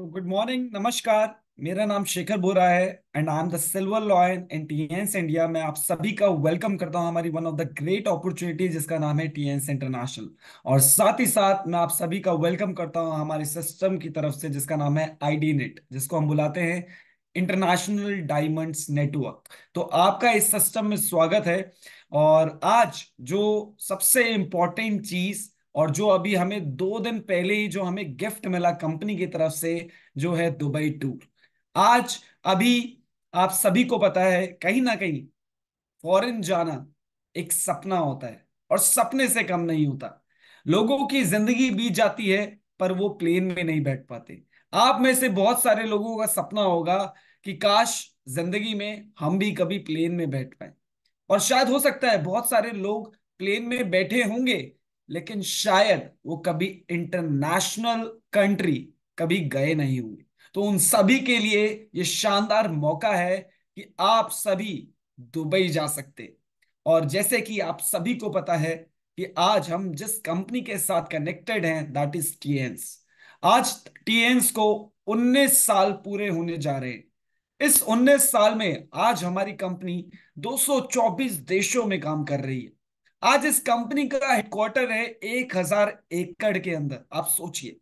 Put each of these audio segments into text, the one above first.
तो good morning नमस्कार मेरा नाम शेखर बोरा है and I am the silver lion in Tiens India मैं आप सभी का वेलकम करता हूं हमारी one of the great opportunity जिसका नाम है टीएनस इंटरनेशनल और साथ ही साथ मैं आप सभी का वेलकम करता हूं हमारे सिस्टम की तरफ से जिसका नाम है आईडी नेट जिसको हम बुलाते हैं इंटरनेशनल डायमंड्स नेटवर्क तो आपका इस सिस्टम में स्वागत है और आज जो सबसे इंपॉर्टेंट चीज और जो अभी हमें दो दिन पहले ही जो हमें गिफ्ट मिला कंपनी की तरफ से जो है दुबई टूर आज अभी आप सभी को पता है कहीं ना कहीं फॉरेन जाना एक सपना होता है और सपने से कम नहीं होता लोगों की जिंदगी बीत जाती है पर वो प्लेन में नहीं बैठ पाते आप में से बहुत सारे लोगों का सपना होगा कि काश जिंदगी में हम भी कभी प्लेन में बैठ पाए और शायद हो सकता है बहुत सारे लोग प्लेन में बैठे होंगे लेकिन शायद वो कभी इंटरनेशनल कंट्री कभी गए नहीं हुए तो उन सभी के लिए ये शानदार मौका है कि आप सभी दुबई जा सकते और जैसे कि आप सभी को पता है कि आज हम जिस कंपनी के साथ कनेक्टेड हैं दैट इज टीएंस आज टीएंस को 19 साल पूरे होने जा रहे हैं इस 19 साल में आज हमारी कंपनी 224 देशों में काम कर रही है आज इस कंपनी का हेडक्वार्टर है एक हजार एकड़ के अंदर आप सोचिए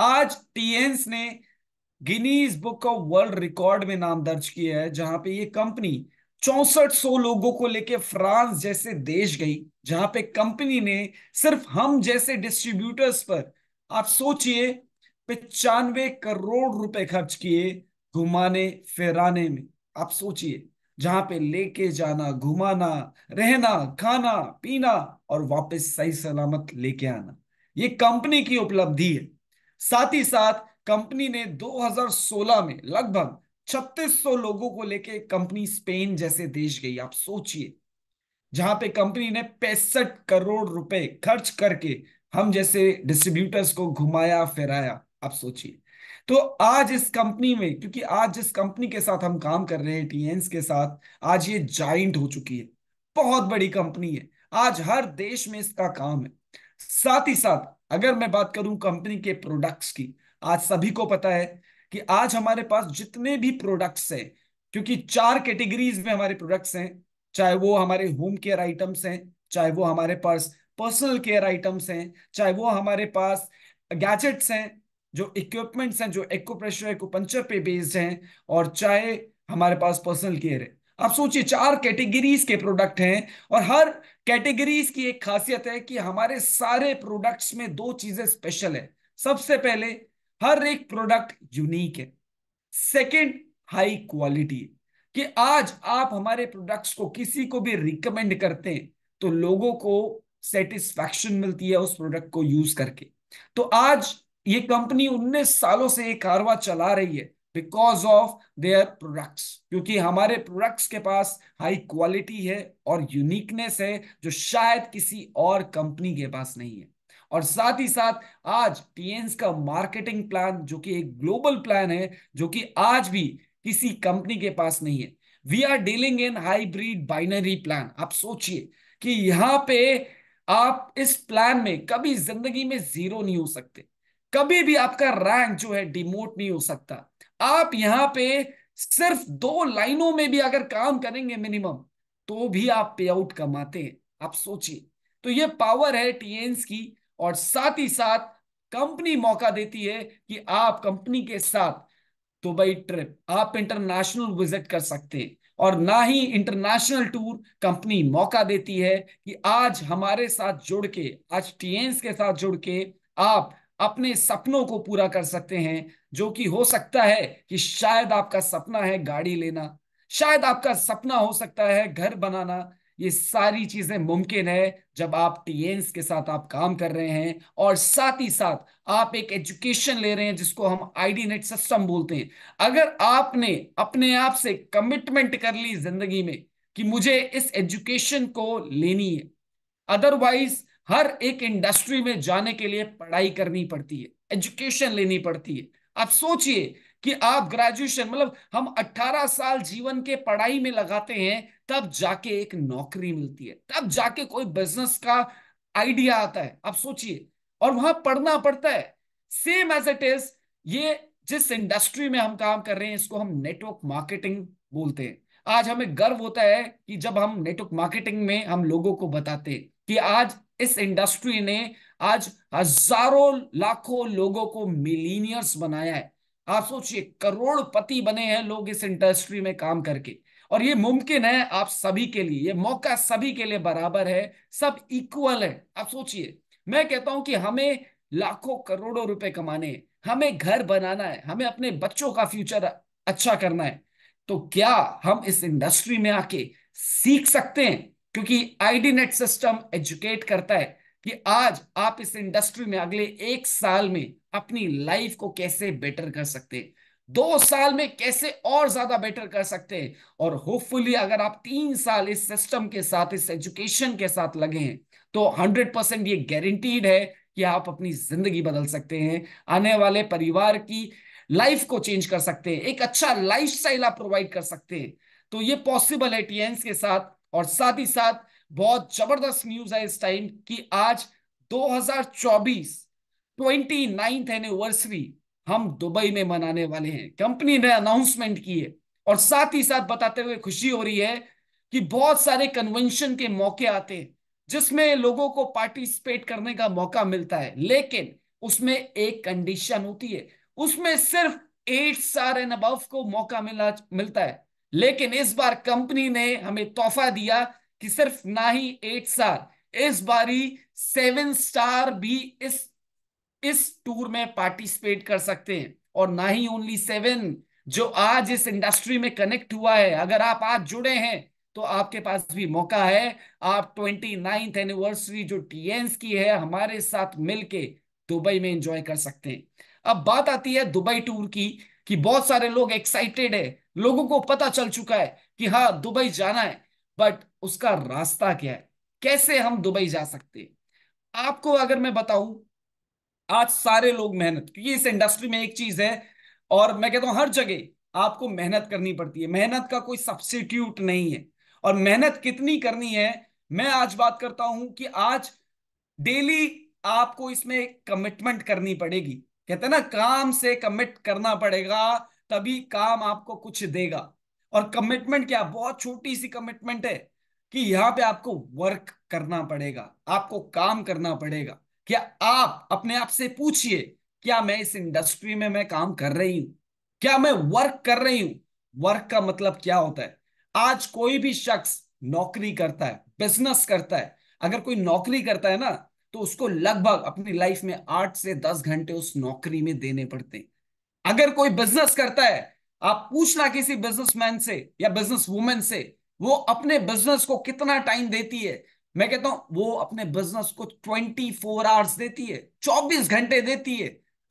आज टीएंस ने Guinness book of world record में नाम दर्ज किया है जहां पे ये कंपनी चौसठ सौ लोगों को लेके फ्रांस जैसे देश गई जहां पे कंपनी ने सिर्फ हम जैसे डिस्ट्रीब्यूटर्स पर आप सोचिए पचानवे करोड़ रुपए खर्च किए घुमाने फिराने में आप सोचिए जहां पे लेके जाना घुमाना रहना खाना पीना और वापस सही सलामत लेके आना ये कंपनी की उपलब्धि है साथ ही साथ कंपनी ने 2016 में लगभग 3600 लोगों को लेके कंपनी स्पेन जैसे देश गई आप सोचिए जहां पे कंपनी ने पैंसठ करोड़ रुपए खर्च करके हम जैसे डिस्ट्रीब्यूटर्स को घुमाया फिराया आप सोचिए तो आज इस कंपनी में क्योंकि आज जिस कंपनी के साथ हम काम कर रहे हैं टीएंस के साथ आज ये जाइंट हो चुकी है बहुत बड़ी कंपनी है आज हर देश में इसका काम है साथ ही साथ अगर मैं बात करूं कंपनी के प्रोडक्ट्स की आज सभी को पता है कि आज हमारे पास जितने भी प्रोडक्ट्स हैं क्योंकि चार कैटेगरीज में हमारे प्रोडक्ट्स हैं चाहे वो हमारे होम केयर आइटम्स हैं चाहे वो हमारे पास पर्सनल केयर आइटम्स हैं चाहे वो हमारे पास गैजेट्स हैं जो इक्विपमेंट्स हैं जो एक्को प्रेशर एको पंचर पे बेस्ड हैं और चाहे हमारे पास पर्सनल केयर है आप सोचिए चार कैटेगरीज के प्रोडक्ट हैं और हर कैटेगरीज की एक खासियत है कि हमारे सारे प्रोडक्ट्स में दो चीजें स्पेशल है सबसे पहले हर एक प्रोडक्ट यूनिक है सेकंड हाई क्वालिटी कि आज आप हमारे प्रोडक्ट्स को किसी को भी रिकमेंड करते हैं तो लोगों को सेटिस्फैक्शन मिलती है उस प्रोडक्ट को यूज करके तो आज ये कंपनी 19 सालों से एक कारवा चला रही है बिकॉज ऑफ देयर प्रोडक्ट्स क्योंकि हमारे प्रोडक्ट्स के पास हाई क्वालिटी है और यूनिकनेस है जो शायद किसी और कंपनी के पास नहीं है और साथ ही साथ आज टीएंस का मार्केटिंग प्लान जो कि एक ग्लोबल प्लान है जो कि आज भी किसी कंपनी के पास नहीं है we are dealing in hybrid binary plan आप सोचिए कि यहां पे आप इस प्लान में कभी जिंदगी में जीरो नहीं हो सकते कभी भी आपका रैंक जो है डिमोट नहीं हो सकता आप यहां पे सिर्फ दो लाइनों में भी अगर काम करेंगे मिनिमम तो भी आप पे आउट कमाते हैं आप सोचिए तो ये पावर है टीएंस की और साथ ही साथ कंपनी मौका देती है कि आप कंपनी के साथ दुबई ट्रिप आप इंटरनेशनल विजिट कर सकते हैं और ना ही इंटरनेशनल टूर कंपनी मौका देती है कि आज हमारे साथ जुड़ के आज टीएंस के साथ जुड़ के आप अपने सपनों को पूरा कर सकते हैं जो कि हो सकता है कि शायद आपका सपना है गाड़ी लेना शायद आपका सपना हो सकता है घर बनाना ये सारी चीजें मुमकिन है जब आप टीएंस के साथ आप काम कर रहे हैं और साथ ही साथ आप एक एजुकेशन ले रहे हैं जिसको हम आईडी नेट सिस्टम बोलते हैं अगर आपने अपने आप से कमिटमेंट कर ली जिंदगी में कि मुझे इस एजुकेशन को लेनी है अदरवाइज हर एक इंडस्ट्री में जाने के लिए पढ़ाई करनी पड़ती है एजुकेशन लेनी पड़ती है आप सोचिए कि आप ग्रेजुएशन मतलब हम 18 साल जीवन के पढ़ाई में लगाते हैं तब जाके एक नौकरी मिलती है तब जाके कोई बिजनेस का आइडिया आता है आप सोचिए और वहां पढ़ना पड़ता है सेम एज इट इज ये जिस इंडस्ट्री में हम काम कर रहे हैं इसको हम नेटवर्क मार्केटिंग बोलते हैं आज हमें गर्व होता है कि जब हम नेटवर्क मार्केटिंग में हम लोगों को बताते हैं कि आज इस इंडस्ट्री ने आज हजारों लाखों लोगों को मिलीनियर्स बनाया है आप सोचिए करोड़पति बने हैं लोग इस इंडस्ट्री में काम करके और ये मुमकिन है आप सभी के लिए ये मौका सभी के लिए बराबर है सब इक्वल है आप सोचिए मैं कहता हूं कि हमें लाखों करोड़ों रुपए कमाने हमें घर बनाना है हमें अपने बच्चों का फ्यूचर अच्छा करना है तो क्या हम इस इंडस्ट्री में आके सीख सकते हैं क्योंकि आईडी नेट सिस्टम एजुकेट करता है कि आज आप इस इंडस्ट्री में अगले एक साल में अपनी लाइफ को कैसे बेटर कर सकते हैं दो साल में कैसे और ज्यादा बेटर कर सकते हैं और होपफुली अगर आप तीन साल इस सिस्टम के साथ इस एजुकेशन के साथ लगे हैं तो हंड्रेड परसेंट ये गारंटीड है कि आप अपनी जिंदगी बदल सकते हैं आने वाले परिवार की लाइफ को चेंज कर सकते हैं एक अच्छा लाइफ आप प्रोवाइड कर सकते हैं तो ये पॉसिबल है टीएंस के साथ और साथ ही साथ बहुत जबरदस्त न्यूज है इस टाइम कि आज 2024 ट्वेंटी एनिवर्सरी हम दुबई में मनाने वाले हैं कंपनी ने अनाउंसमेंट की है और साथ ही साथ बताते हुए खुशी हो रही है कि बहुत सारे कन्वेंशन के मौके आते हैं जिसमें लोगों को पार्टिसिपेट करने का मौका मिलता है लेकिन उसमें एक कंडीशन होती है उसमें सिर्फ एट सार एंड अब को मौका मिला मिलता है लेकिन इस बार कंपनी ने हमें तोहफा दिया कि सिर्फ ना ही एट स्टार इस बारी सेवन स्टार भी इस इस टूर में पार्टिसिपेट कर सकते हैं और ना ही ओनली सेवन जो आज इस इंडस्ट्री में कनेक्ट हुआ है अगर आप आज जुड़े हैं तो आपके पास भी मौका है आप ट्वेंटी नाइन्थ एनिवर्सरी जो टीएंस की है हमारे साथ मिलके दुबई में एंजॉय कर सकते हैं अब बात आती है दुबई टूर की कि बहुत सारे लोग एक्साइटेड है लोगों को पता चल चुका है कि हाँ दुबई जाना है बट उसका रास्ता क्या है कैसे हम दुबई जा सकते हैं आपको अगर मैं बताऊं आज सारे लोग मेहनत क्योंकि इस इंडस्ट्री में एक चीज है और मैं कहता हूं हर जगह आपको मेहनत करनी पड़ती है मेहनत का कोई सब्सिट्यूट नहीं है और मेहनत कितनी करनी है मैं आज बात करता हूं कि आज डेली आपको इसमें कमिटमेंट करनी पड़ेगी कहते हैं ना काम से कमिट करना पड़ेगा तभी काम आपको कुछ देगा और कमिटमेंट क्या बहुत छोटी सी कमिटमेंट है कि यहां पे आपको वर्क करना पड़ेगा आपको काम करना पड़ेगा क्या आप अपने आप से पूछिए क्या मैं इस इंडस्ट्री में मैं काम कर रही हूं क्या मैं वर्क कर रही हूं वर्क का मतलब क्या होता है आज कोई भी शख्स नौकरी करता है बिजनेस करता है अगर कोई नौकरी करता है ना तो उसको लगभग अपनी लाइफ में आठ से दस घंटे उस नौकरी में देने पड़ते हैं अगर कोई बिजनेस करता है आप पूछना किसी बिजनेसमैन से या बिजनेस वुमेन से वो अपने बिजनेस को कितना टाइम देती है मैं कहता हूं वो अपने बिजनेस को 24 फोर आवर्स देती है 24 घंटे देती है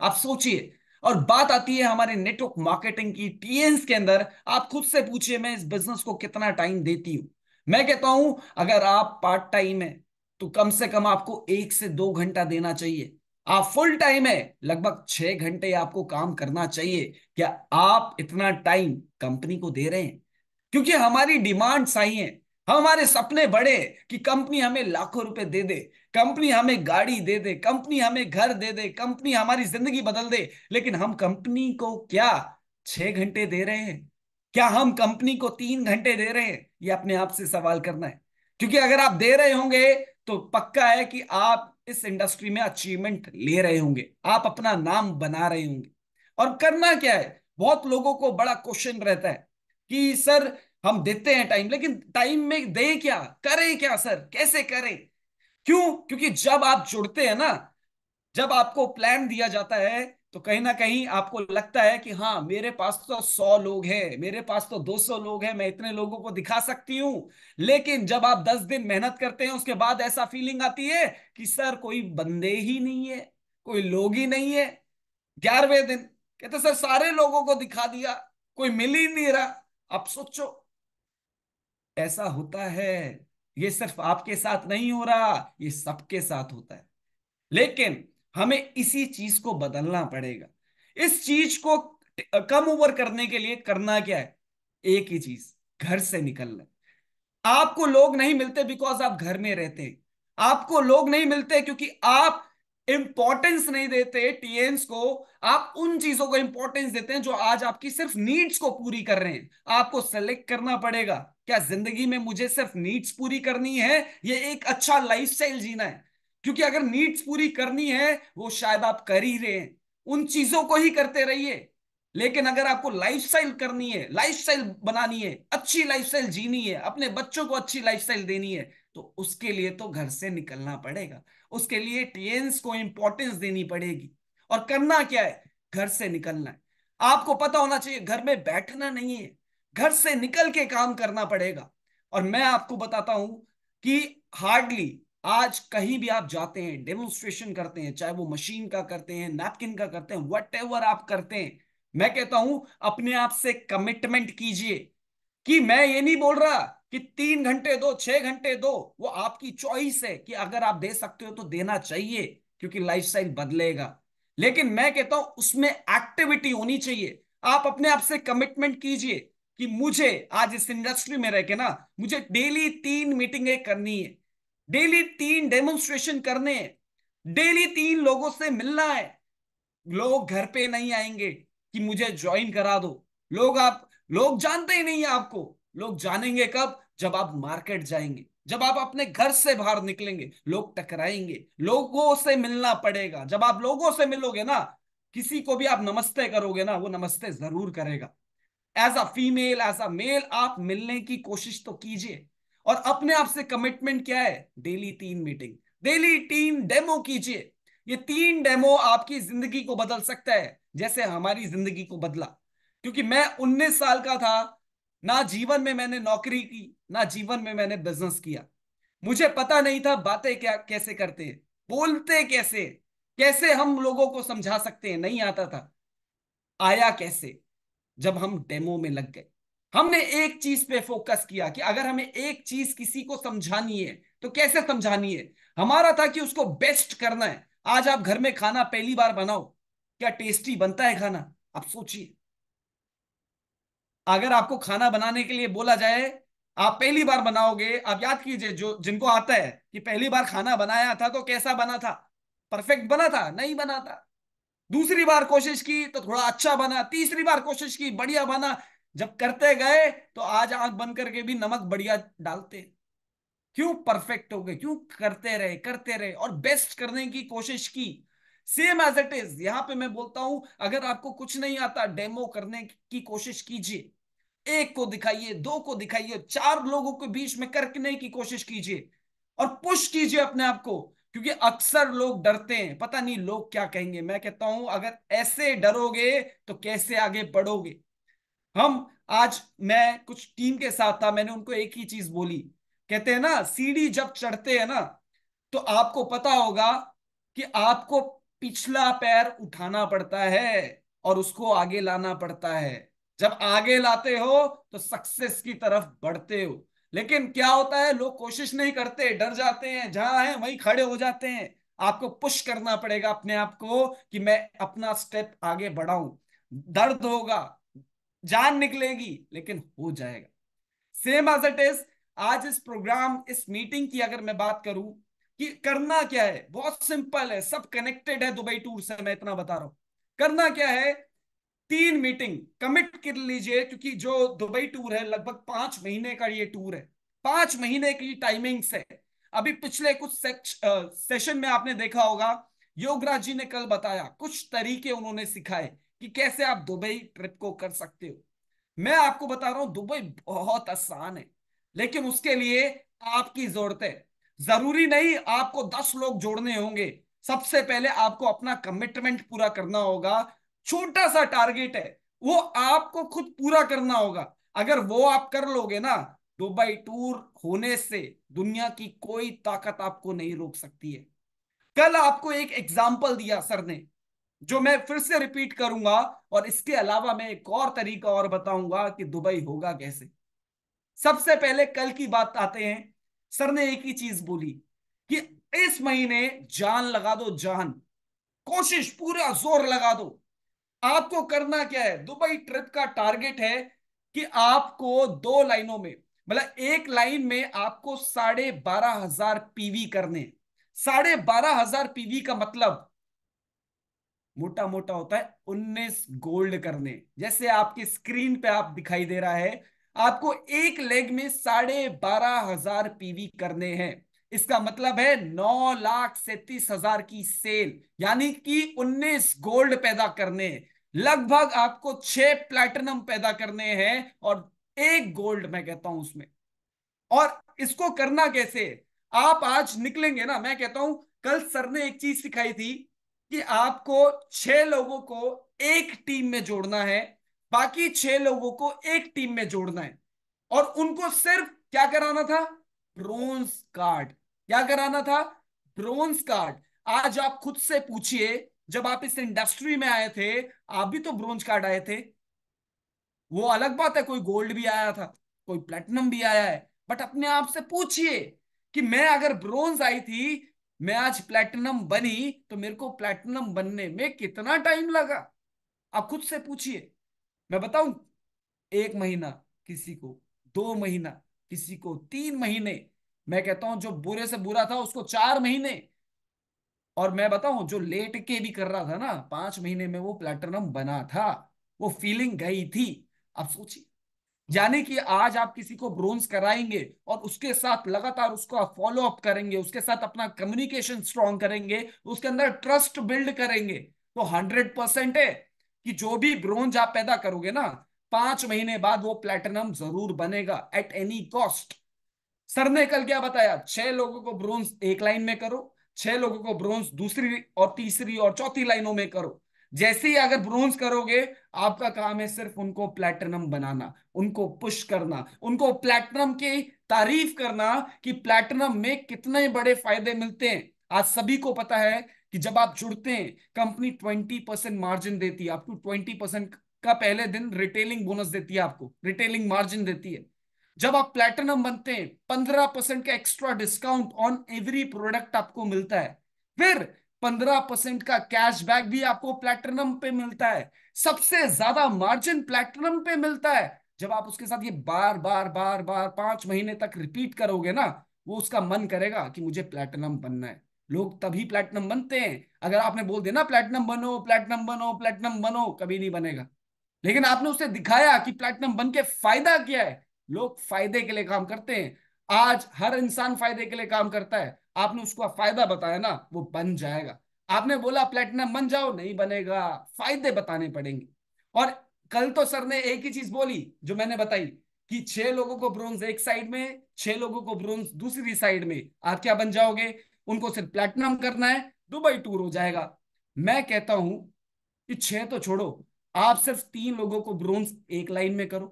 आप सोचिए और बात आती है हमारे नेटवर्क मार्केटिंग की टीएंस के अंदर आप खुद से पूछिए मैं इस बिजनेस को कितना टाइम देती हूं मैं कहता हूं अगर आप पार्ट टाइम है तो कम से कम आपको एक से दो घंटा देना चाहिए आप फुल टाइम है लगभग छह घंटे आपको काम करना चाहिए क्या आप इतना टाइम कंपनी को दे रहे हैं क्योंकि हमारी डिमांड सही है हमारे सपने बड़े कि कंपनी हमें लाखों रुपए दे दे कंपनी हमें गाड़ी दे दे कंपनी हमें घर दे दे कंपनी हमारी जिंदगी बदल दे लेकिन हम कंपनी को क्या छह घंटे दे रहे हैं क्या हम कंपनी को तीन घंटे दे रहे हैं ये अपने आप से सवाल करना है क्योंकि अगर आप दे रहे होंगे तो पक्का है कि आप इस इंडस्ट्री में अचीवमेंट ले रहे होंगे आप अपना नाम बना रहे होंगे और करना क्या है बहुत लोगों को बड़ा क्वेश्चन रहता है कि सर हम देते हैं टाइम लेकिन टाइम में दे क्या करें क्या सर कैसे करें क्यों क्योंकि जब आप जुड़ते हैं ना जब आपको प्लान दिया जाता है तो कहीं ना कहीं आपको लगता है कि हाँ मेरे पास तो सौ लोग हैं मेरे पास तो दो सौ लोग हैं मैं इतने लोगों को दिखा सकती हूं लेकिन जब आप दस दिन मेहनत करते हैं उसके बाद ऐसा फीलिंग आती है कि सर कोई बंदे ही नहीं है कोई लोग ही नहीं है ग्यारहवें दिन कहते सर सारे लोगों को दिखा दिया कोई मिल ही नहीं रहा आप सोचो ऐसा होता है ये सिर्फ आपके साथ नहीं हो रहा ये सबके साथ होता है लेकिन हमें इसी चीज को बदलना पड़ेगा इस चीज को कम ओवर करने के लिए करना क्या है एक ही चीज घर से निकलना आपको लोग नहीं मिलते बिकॉज आप घर में रहते हैं आपको लोग नहीं मिलते क्योंकि आप इंपॉर्टेंस नहीं देते टीएंस को आप उन चीजों को इंपॉर्टेंस देते हैं जो आज आपकी सिर्फ नीड्स को पूरी कर रहे हैं आपको सेलेक्ट करना पड़ेगा क्या जिंदगी में मुझे सिर्फ नीड्स पूरी करनी है ये एक अच्छा लाइफस्टाइल जीना है क्योंकि अगर नीड्स पूरी करनी है वो शायद आप कर ही रहे हैं उन चीजों को ही करते रहिए लेकिन अगर आपको लाइफस्टाइल करनी है लाइफस्टाइल बनानी है अच्छी लाइफस्टाइल जीनी है अपने बच्चों को अच्छी लाइफस्टाइल देनी है तो उसके लिए तो घर से निकलना पड़ेगा उसके लिए टेंस को इंपॉर्टेंस देनी पड़ेगी और करना क्या है घर से निकलना है आपको पता होना चाहिए घर में बैठना नहीं है घर से निकल के काम करना पड़ेगा और मैं आपको बताता हूं कि हार्डली आज कहीं भी आप जाते हैं डेमोन्स्ट्रेशन करते हैं चाहे वो मशीन का करते हैं नैपकिन का करते हैं वट आप करते हैं मैं कहता हूं अपने आप से कमिटमेंट कीजिए कि मैं ये नहीं बोल रहा कि तीन घंटे दो छह घंटे दो वो आपकी चॉइस है कि अगर आप दे सकते हो तो देना चाहिए क्योंकि लाइफस्टाइल बदलेगा लेकिन मैं कहता हूं उसमें एक्टिविटी होनी चाहिए आप अपने आप से कमिटमेंट कीजिए कि मुझे आज इस इंडस्ट्री में रह के ना मुझे डेली तीन मीटिंगें करनी है डेली तीन डेमोन्स्ट्रेशन करने हैं डेली तीन लोगों से मिलना है लोग घर पे नहीं आएंगे कि मुझे ज्वाइन करा दो लोग आप लोग जानते ही नहीं है आपको लोग जानेंगे कब जब आप मार्केट जाएंगे जब आप अपने घर से बाहर निकलेंगे लोग टकराएंगे लोगों से मिलना पड़ेगा जब आप लोगों से मिलोगे ना किसी को भी आप नमस्ते करोगे ना वो नमस्ते जरूर करेगा as a female as a male आप मिलने की कोशिश तो कीजिए और अपने आप से कमिटमेंट क्या है डेली तीन मीटिंग डेली तीन डेमो कीजिए ये तीन डेमो आपकी जिंदगी को बदल सकता है जैसे हमारी जिंदगी को बदला क्योंकि मैं 19 साल का था ना जीवन में मैंने नौकरी की ना जीवन में मैंने बिजनेस किया मुझे पता नहीं था बातें क्या कैसे करते हैं बोलते कैसे कैसे हम लोगों को समझा सकते हैं नहीं आता था आया कैसे जब हम डेमो में लग गए हमने एक चीज पे फोकस किया कि अगर हमें एक चीज किसी को समझानी है तो कैसे समझानी है हमारा था कि उसको बेस्ट करना है आज आप घर में खाना पहली बार बनाओ क्या टेस्टी बनता है खाना आप सोचिए अगर आपको खाना बनाने के लिए बोला जाए आप पहली बार बनाओगे आप याद कीजिए जो जिनको आता है कि पहली बार खाना बनाया था तो कैसा बना था परफेक्ट बना था नहीं बना था दूसरी बार कोशिश की तो थोड़ा अच्छा बना तीसरी बार कोशिश की बढ़िया बना जब करते गए तो आज आंख बंद करके भी नमक बढ़िया डालते क्यों परफेक्ट हो गए क्यों करते रहे करते रहे और बेस्ट करने की कोशिश की सेम एज इट इज यहां पे मैं बोलता हूं अगर आपको कुछ नहीं आता डेमो करने की कोशिश कीजिए एक को दिखाइए दो को दिखाइए चार लोगों के बीच में करने की कोशिश कीजिए और पुश कीजिए अपने आप को क्योंकि अक्सर लोग डरते हैं पता नहीं लोग क्या कहेंगे मैं कहता हूं अगर ऐसे डरोगे तो कैसे आगे बढ़ोगे हम आज मैं कुछ टीम के साथ था मैंने उनको एक ही चीज बोली कहते हैं ना सीढ़ी जब चढ़ते हैं ना तो आपको पता होगा कि आपको पिछला पैर उठाना पड़ता है और उसको आगे लाना पड़ता है जब आगे लाते हो तो सक्सेस की तरफ बढ़ते हो लेकिन क्या होता है लोग कोशिश नहीं करते डर जाते हैं जहां है वहीं खड़े हो जाते हैं आपको पुश करना पड़ेगा अपने आप को कि मैं अपना स्टेप आगे बढ़ाऊं दर्द होगा जान निकलेगी लेकिन हो जाएगा सेम एज इट इज आज इस प्रोग्राम इस मीटिंग की अगर मैं बात करूं कि करना क्या है बहुत सिंपल है सब कनेक्टेड है दुबई टूर से मैं इतना बता रहा हूं करना क्या है तीन मीटिंग कमिट कर लीजिए क्योंकि जो दुबई टूर है लगभग पांच महीने का ये टूर है पांच महीने की टाइमिंग्स है अभी पिछले कुछ आ, सेशन में आपने देखा होगा योगराज जी ने कल बताया कुछ तरीके उन्होंने सिखाए कि कैसे आप दुबई ट्रिप को कर सकते हो मैं आपको बता रहा हूं दुबई बहुत आसान है लेकिन उसके लिए आपकी जरूरत है जरूरी नहीं आपको दस लोग जोड़ने होंगे सबसे पहले आपको अपना कमिटमेंट पूरा करना होगा छोटा सा टारगेट है वो आपको खुद पूरा करना होगा अगर वो आप कर लोगे ना दुबई टूर होने से दुनिया की कोई ताकत आपको नहीं रोक सकती है कल आपको एक एग्जाम्पल दिया सर ने जो मैं फिर से रिपीट करूंगा और इसके अलावा मैं एक और तरीका और बताऊंगा कि दुबई होगा कैसे सबसे पहले कल की बात आते हैं सर ने एक ही चीज बोली कि इस महीने जान लगा दो जान कोशिश पूरा जोर लगा दो आपको करना क्या है दुबई ट्रिप का टारगेट है कि आपको दो लाइनों में मतलब एक लाइन में आपको साढ़े बारह हजार पीवी करने साढ़े बारह हजार पीवी का मतलब मोटा मोटा होता है उन्नीस गोल्ड करने जैसे आपकी स्क्रीन पे आप दिखाई दे रहा है आपको एक लेग में साढ़े बारह हजार पीवी करने हैं इसका मतलब है नौ लाख सैतीस हजार की सेल यानी कि उन्नीस गोल्ड पैदा करने लगभग आपको छह प्लैटिनम पैदा करने हैं और एक गोल्ड मैं कहता हूं उसमें और इसको करना कैसे आप आज निकलेंगे ना मैं कहता हूं कल सर ने एक चीज सिखाई थी कि आपको छह लोगों को एक टीम में जोड़ना है बाकी छह लोगों को एक टीम में जोड़ना है और उनको सिर्फ क्या कराना था ब्रोंज कार्ड क्या कराना था ब्रोंज कार्ड आज आप खुद से पूछिए जब आप इस इंडस्ट्री में आए थे आप भी तो ब्रोंज कार्ड आए थे वो अलग बात है कोई गोल्ड भी आया था कोई प्लेटिनम भी आया है बट अपने आप से पूछिए कि मैं अगर ब्रोंज आई थी मैं आज प्लेटिनम बनी तो मेरे को प्लेटिनम बनने में कितना टाइम लगा आप खुद से पूछिए मैं बताऊं एक महीना किसी को दो महीना किसी को तीन महीने मैं कहता हूं जो बुरे से बुरा था उसको चार महीने और मैं बताऊं जो लेट के भी कर रहा था ना पांच महीने में वो प्लेटिनम बना था वो फीलिंग गई थी आप सोचिए यानी कि आज आप किसी को ब्रोन्स कराएंगे और उसके साथ लगातार उसको आप फॉलो अप करेंगे उसके साथ अपना कम्युनिकेशन स्ट्रॉन्ग करेंगे उसके अंदर ट्रस्ट बिल्ड करेंगे तो हंड्रेड परसेंट है कि जो भी ब्रोंज आप पैदा करोगे ना पांच महीने बाद वो प्लेटिनम जरूर बनेगा एट एनी कॉस्ट सर ने कल क्या बताया छह लोगों को ब्रोंज एक लाइन में करो छह लोगों को ब्रोन्स दूसरी और तीसरी और चौथी लाइनों में करो जैसे ही अगर ब्रोंज करोगे आपका काम है सिर्फ उनको प्लेटिनम बनाना उनको पुश करना उनको प्लेटिनम की तारीफ करना कि प्लेटिनम में कितने बड़े फायदे मिलते हैं आज सभी को पता है कि जब आप जुड़ते हैं कंपनी ट्वेंटी परसेंट मार्जिन देती है आपको ट्वेंटी परसेंट का पहले दिन रिटेलिंग बोनस देती है आपको रिटेलिंग मार्जिन देती है जब आप प्लेटिनम बनते हैं पंद्रह परसेंट का extra discount on every product आपको मिलता है फिर पंद्रह परसेंट का कैशबैक भी आपको प्लेटिनम पे मिलता है सबसे ज्यादा मार्जिन प्लेटिनम पे मिलता है जब आप उसके साथ ये बार बार बार बार पांच महीने तक रिपीट करोगे ना वो उसका मन करेगा कि मुझे प्लेटिनम बनना है लोग तभी प्लेटिनम बनते हैं अगर आपने बोल दिया ना प्लेटिनम बनो प्लेटिनम बनो प्लेटिनम बनो कभी नहीं बनेगा लेकिन आपने उसे दिखाया कि प्लेटिनम बन के फायदा क्या है लोग फायदे के लिए काम करते हैं आज हर इंसान फायदे के लिए काम करता है आपने उसका फायदा बताया ना वो बन जाएगा आपने बोला प्लेटिनम बन जाओ नहीं बनेगा फायदे बताने पड़ेंगे और कल तो सर ने एक ही चीज बोली जो मैंने बताई कि छह लोगों को ब्रोन्स एक साइड में छह लोगों को ब्रोन्स दूसरी साइड में आप क्या बन जाओगे उनको सिर्फ प्लेटिनम करना है दुबई टूर हो जाएगा मैं कहता हूं कि छह तो छोड़ो आप सिर्फ तीन लोगों को ब्रोन्स एक लाइन में करो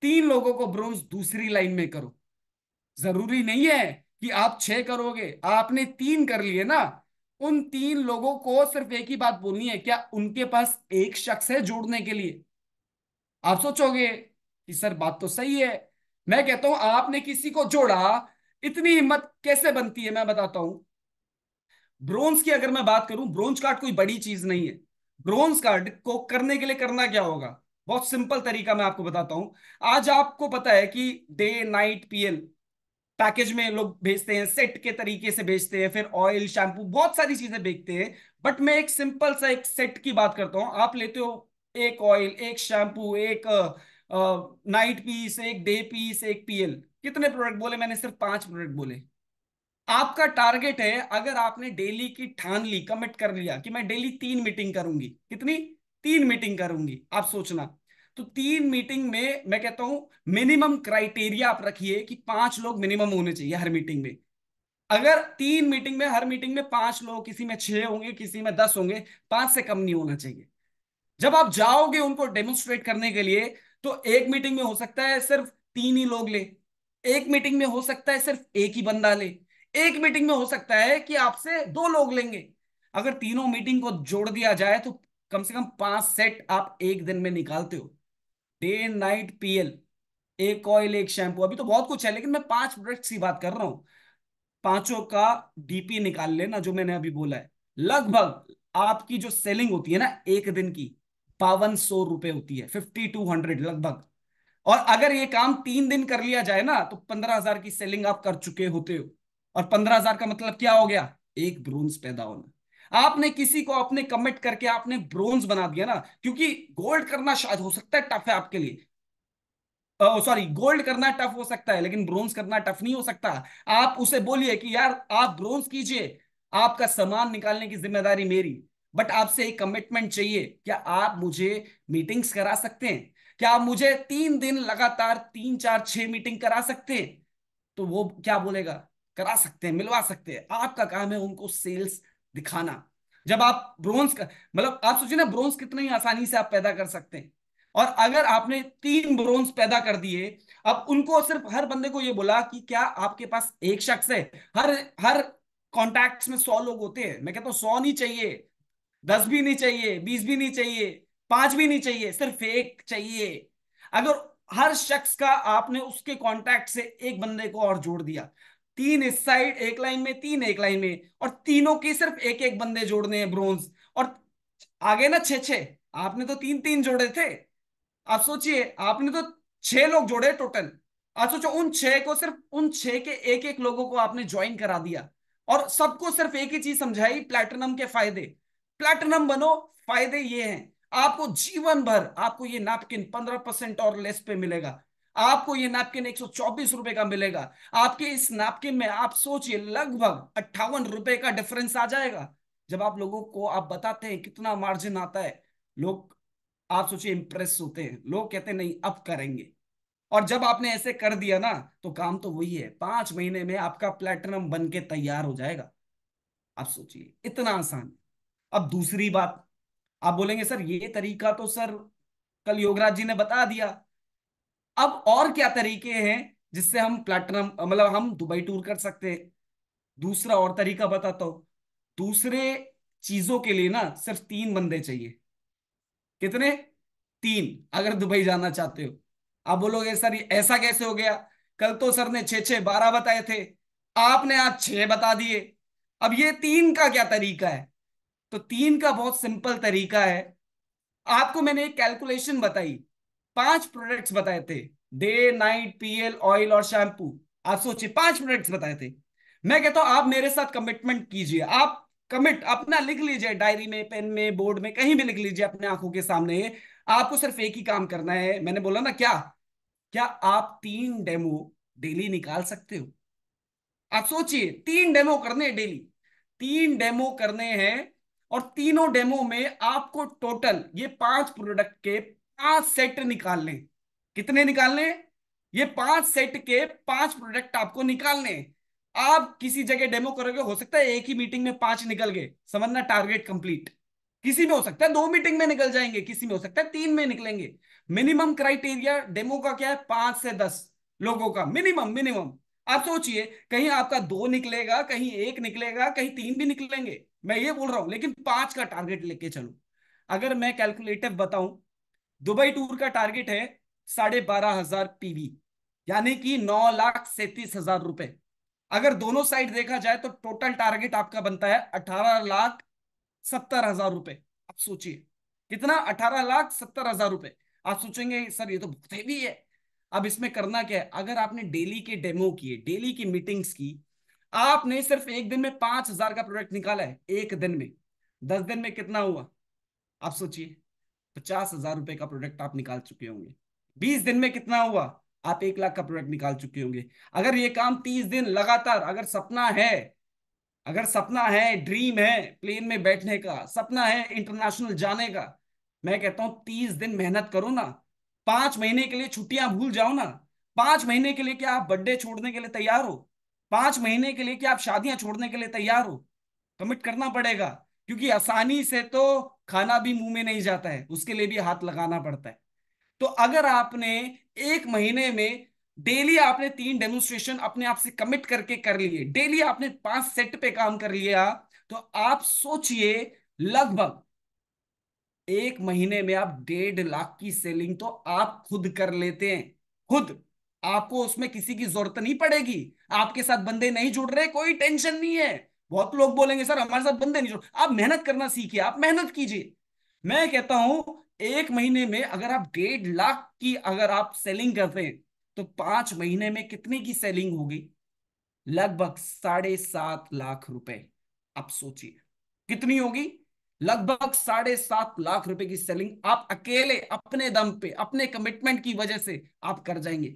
तीन लोगों को ब्रोन्स दूसरी लाइन में करो जरूरी नहीं है कि आप छह करोगे आपने तीन कर लिए ना उन तीन लोगों को सिर्फ एक ही बात बोलनी है क्या उनके पास एक शख्स है जोड़ने के लिए आप सोचोगे कि सर बात तो सही है मैं कहता हूं आपने किसी को जोड़ा इतनी हिम्मत कैसे बनती है मैं बताता हूं ब्रोंज की अगर मैं बात करूं ब्रोंज कार्ड कोई बड़ी चीज नहीं है ब्रोंज कार्ड को करने के लिए करना क्या होगा बहुत सिंपल तरीका मैं आपको बताता हूं आज आपको पता है कि डे नाइट पीएल पैकेज में लोग भेजते हैं सेट के तरीके से भेजते हैं फिर ऑयल शैम्पू बहुत सारी चीजें बेचते हैं बट मैं एक सिंपल सा एक सेट की बात करता हूँ आप लेते हो एक ऑयल एक शैम्पू एक नाइट पीस एक डे पीस एक पीएल कितने प्रोडक्ट बोले मैंने सिर्फ पांच प्रोडक्ट बोले आपका टारगेट है अगर आपने डेली की ठान ली कमिट कर लिया कि मैं डेली तीन मीटिंग करूंगी कितनी तीन मीटिंग करूंगी आप सोचना तो तीन मीटिंग में मैं कहता हूं मिनिमम क्राइटेरिया आप रखिए कि पांच लोग मिनिमम होने चाहिए हर मीटिंग में अगर तीन मीटिंग में हर मीटिंग में पांच लोग किसी में छह होंगे किसी में दस होंगे पांच से कम नहीं होना चाहिए जब आप जाओगे उनको डेमोन्स्ट्रेट करने के लिए तो एक मीटिंग में हो सकता है सिर्फ तीन ही लोग ले एक मीटिंग में हो सकता है सिर्फ एक ही बंदा ले एक मीटिंग में हो सकता है कि आपसे दो लोग लेंगे अगर तीनों मीटिंग को जोड़ दिया जाए तो कम से कम पांच सेट आप एक दिन में निकालते हो डे एंड नाइट पीएल एक ऑयल एक शैम्पू अभी तो बहुत कुछ है लेकिन मैं पांच प्रोडक्ट्स की बात कर रहा हूं पांचों का डीपी निकाल लेना जो मैंने अभी बोला है लगभग आपकी जो सेलिंग होती है ना एक दिन की बावन सौ रुपए होती है फिफ्टी टू हंड्रेड लगभग और अगर ये काम तीन दिन कर लिया जाए ना तो पंद्रह हजार की सेलिंग आप कर चुके होते हो और पंद्रह हजार का मतलब क्या हो गया एक ब्रोन्स पैदा होना आपने किसी को अपने कमिट करके आपने ब्रोन्ज बना दिया ना क्योंकि गोल्ड करना शायद हो सकता है टफ है आपके लिए सॉरी गोल्ड करना टफ हो सकता है लेकिन ब्रोन्स करना टफ नहीं हो सकता आप उसे बोलिए कि यार आप ब्रोन्ज कीजिए आपका सामान निकालने की जिम्मेदारी मेरी बट आपसे एक कमिटमेंट चाहिए क्या आप मुझे मीटिंग्स करा सकते हैं क्या आप मुझे तीन दिन लगातार तीन चार छह मीटिंग करा सकते हैं तो वो क्या बोलेगा करा सकते हैं मिलवा सकते हैं आपका काम है उनको सेल्स दिखाना जब आप ब्रोंज मतलब आप सोचिए ना ब्रोंज कितने ही आसानी से आप पैदा कर सकते हैं और अगर आपने तीन ब्रोंज पैदा कर दिए अब उनको सिर्फ हर बंदे को ये बोला कि क्या आपके पास एक शख्स है हर हर कॉन्टैक्ट में सौ लोग होते हैं मैं कहता हूँ सौ नहीं चाहिए दस भी नहीं चाहिए बीस भी नहीं चाहिए पांच भी नहीं चाहिए सिर्फ एक चाहिए अगर हर शख्स का आपने उसके कांटेक्ट से एक बंदे को और जोड़ दिया तीन इस साइड एक लाइन में तीन एक लाइन में और तीनों के सिर्फ एक एक बंदे जोड़ने हैं ब्रोन्स और आगे ना छे छे आपने तो तीन तीन जोड़े थे आप सोचिए आपने तो छह लोग जोड़े टोटल आप सोचो उन छह को सिर्फ उन छह के एक एक लोगों को आपने ज्वाइन करा दिया और सबको सिर्फ एक ही चीज समझाई प्लेटिनम के फायदे प्लेटिनम बनो फायदे ये हैं आपको जीवन भर आपको ये नैपकिन पंद्रह परसेंट और लेस पे मिलेगा आपको ये नैपकिन एक रुपए का मिलेगा आपके इस नैपकिन में आप सोचिए लगभग अट्ठावन रुपए का डिफरेंस आ जाएगा जब आप लोगों को आप बताते हैं कितना मार्जिन आता है लोग आप सोचिए इंप्रेस होते हैं लोग कहते हैं नहीं अब करेंगे और जब आपने ऐसे कर दिया ना तो काम तो वही है पांच महीने में आपका प्लेटिनम बन के तैयार हो जाएगा आप सोचिए इतना आसान अब दूसरी बात आप बोलेंगे सर ये तरीका तो सर कल योगराज जी ने बता दिया अब और क्या तरीके हैं जिससे हम प्लेटिनम मतलब हम दुबई टूर कर सकते हैं दूसरा और तरीका बताता हूं दूसरे चीजों के लिए ना सिर्फ तीन बंदे चाहिए कितने तीन अगर दुबई जाना चाहते हो आप बोलोगे सर ऐसा कैसे हो गया कल तो सर ने छे छे बारह बताए थे आपने आज छह बता दिए अब ये तीन का क्या तरीका है तो तीन का बहुत सिंपल तरीका है आपको मैंने एक कैलकुलेशन बताई पांच प्रोडक्ट्स बताए थे डे नाइट पीएल ऑयल और शैंपू आप सोचिए पांच प्रोडक्ट्स बताए थे मैं कहता हूं आप मेरे साथ कमिटमेंट कीजिए आप कमिट अपना लिख लीजिए डायरी में पेन में बोर्ड में कहीं भी लिख लीजिए अपने आंखों के सामने आपको सिर्फ एक ही काम करना है मैंने बोला ना क्या क्या आप तीन डेमो डेली निकाल सकते हो आप सोचिए तीन डेमो करने हैं डेली तीन डेमो करने हैं और तीनों डेमो में आपको टोटल ये पांच प्रोडक्ट के पांच सेट निकाल लें कितने निकालने ये पांच सेट के पांच प्रोडक्ट आपको निकालने आप किसी जगह डेमो करोगे हो सकता है एक ही मीटिंग में पांच निकल गए समझना टारगेट कंप्लीट किसी में हो सकता है दो मीटिंग में निकल जाएंगे किसी में हो सकता है तीन में निकलेंगे मिनिमम क्राइटेरिया डेमो का क्या है पांच से दस लोगों का मिनिमम मिनिमम आप सोचिए कहीं आपका दो निकलेगा कहीं एक निकलेगा कहीं तीन भी निकलेंगे मैं ये बोल रहा हूं लेकिन पांच का टारगेट लेके चलू अगर मैं कैलकुलेटिव बताऊं दुबई टूर का टारगेट है साढ़े बारह हजार पीवी यानी कि नौ लाख सैतीस हजार रुपए अगर दोनों साइड देखा जाए तो टोटल टारगेट आपका बनता है अठारह लाख सत्तर हजार रुपए आप सोचिए कितना अठारह लाख सत्तर हजार रुपए आप सोचेंगे सर ये तो बहुत हैवी है अब इसमें करना क्या है अगर आपने डेली के डेमो किए डेली की मीटिंग्स की आपने सिर्फ एक दिन में पांच हजार का प्रोडक्ट निकाला है एक दिन में दस दिन में कितना हुआ आप सोचिए पचास हजार रुपए का प्रोडक्ट आप निकाल चुके होंगे बीस दिन में कितना हुआ आप एक लाख का प्रोडक्ट निकाल चुके होंगे अगर ये काम तीस दिन लगातार अगर सपना है अगर सपना है ड्रीम है प्लेन में बैठने का सपना है इंटरनेशनल जाने का मैं कहता हूं तीस दिन मेहनत करो ना पांच महीने के लिए छुट्टियां भूल जाओ ना पांच महीने के लिए क्या आप बर्थडे छोड़ने के लिए तैयार हो पांच महीने के लिए क्या आप शादियां छोड़ने के लिए तैयार हो कमिट करना पड़ेगा क्योंकि आसानी से तो खाना भी मुंह में नहीं जाता है उसके लिए भी हाथ लगाना पड़ता है तो अगर आपने एक महीने में डेली आपने तीन डेमोन्स्ट्रेशन अपने आप से कमिट करके कर लिए डेली आपने पांच सेट पे काम कर लिया तो आप सोचिए लगभग एक महीने में आप डेढ़ लाख की सेलिंग तो आप खुद कर लेते हैं खुद आपको उसमें किसी की जरूरत नहीं पड़ेगी आपके साथ बंदे नहीं जुड़ रहे कोई टेंशन नहीं है बहुत लोग बोलेंगे सर हमारे साथ बंदे नहीं जोड़ आप मेहनत करना सीखिए आप मेहनत कीजिए मैं कहता हूं एक महीने में अगर आप डेढ़ लाख की अगर आप सेलिंग करते हैं तो पांच महीने में कितने की सेलिंग होगी लगभग साढ़े सात लाख रुपए आप सोचिए कितनी होगी लगभग साढ़े सात लाख रुपए की सेलिंग आप अकेले अपने दम पे अपने कमिटमेंट की वजह से आप कर जाएंगे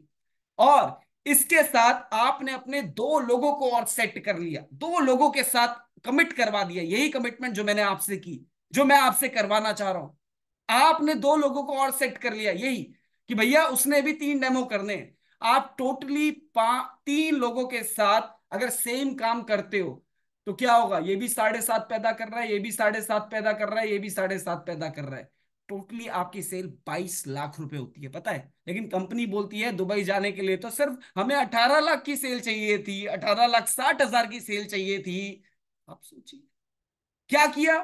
और इसके साथ आपने अपने दो लोगों को और सेट कर लिया दो लोगों के साथ कमिट करवा दिया यही कमिटमेंट जो मैंने आपसे की जो मैं आपसे करवाना चाह रहा हूं आपने दो लोगों को और सेट कर लिया यही कि भैया उसने भी तीन डेमो करने आप टोटली तीन लोगों के साथ अगर सेम काम करते हो तो क्या होगा ये भी साढ़े सात पैदा कर रहा है ये भी साढ़े सात पैदा कर रहा है ये भी साढ़े सात पैदा कर रहा है टोटली आपकी सेल 22 लाख रुपए होती है पता है लेकिन कंपनी बोलती है दुबई जाने के लिए तो सिर्फ हमें 18 लाख की सेल चाहिए थी 18 लाख साठ हजार की सेल चाहिए थी आप सोचिए क्या किया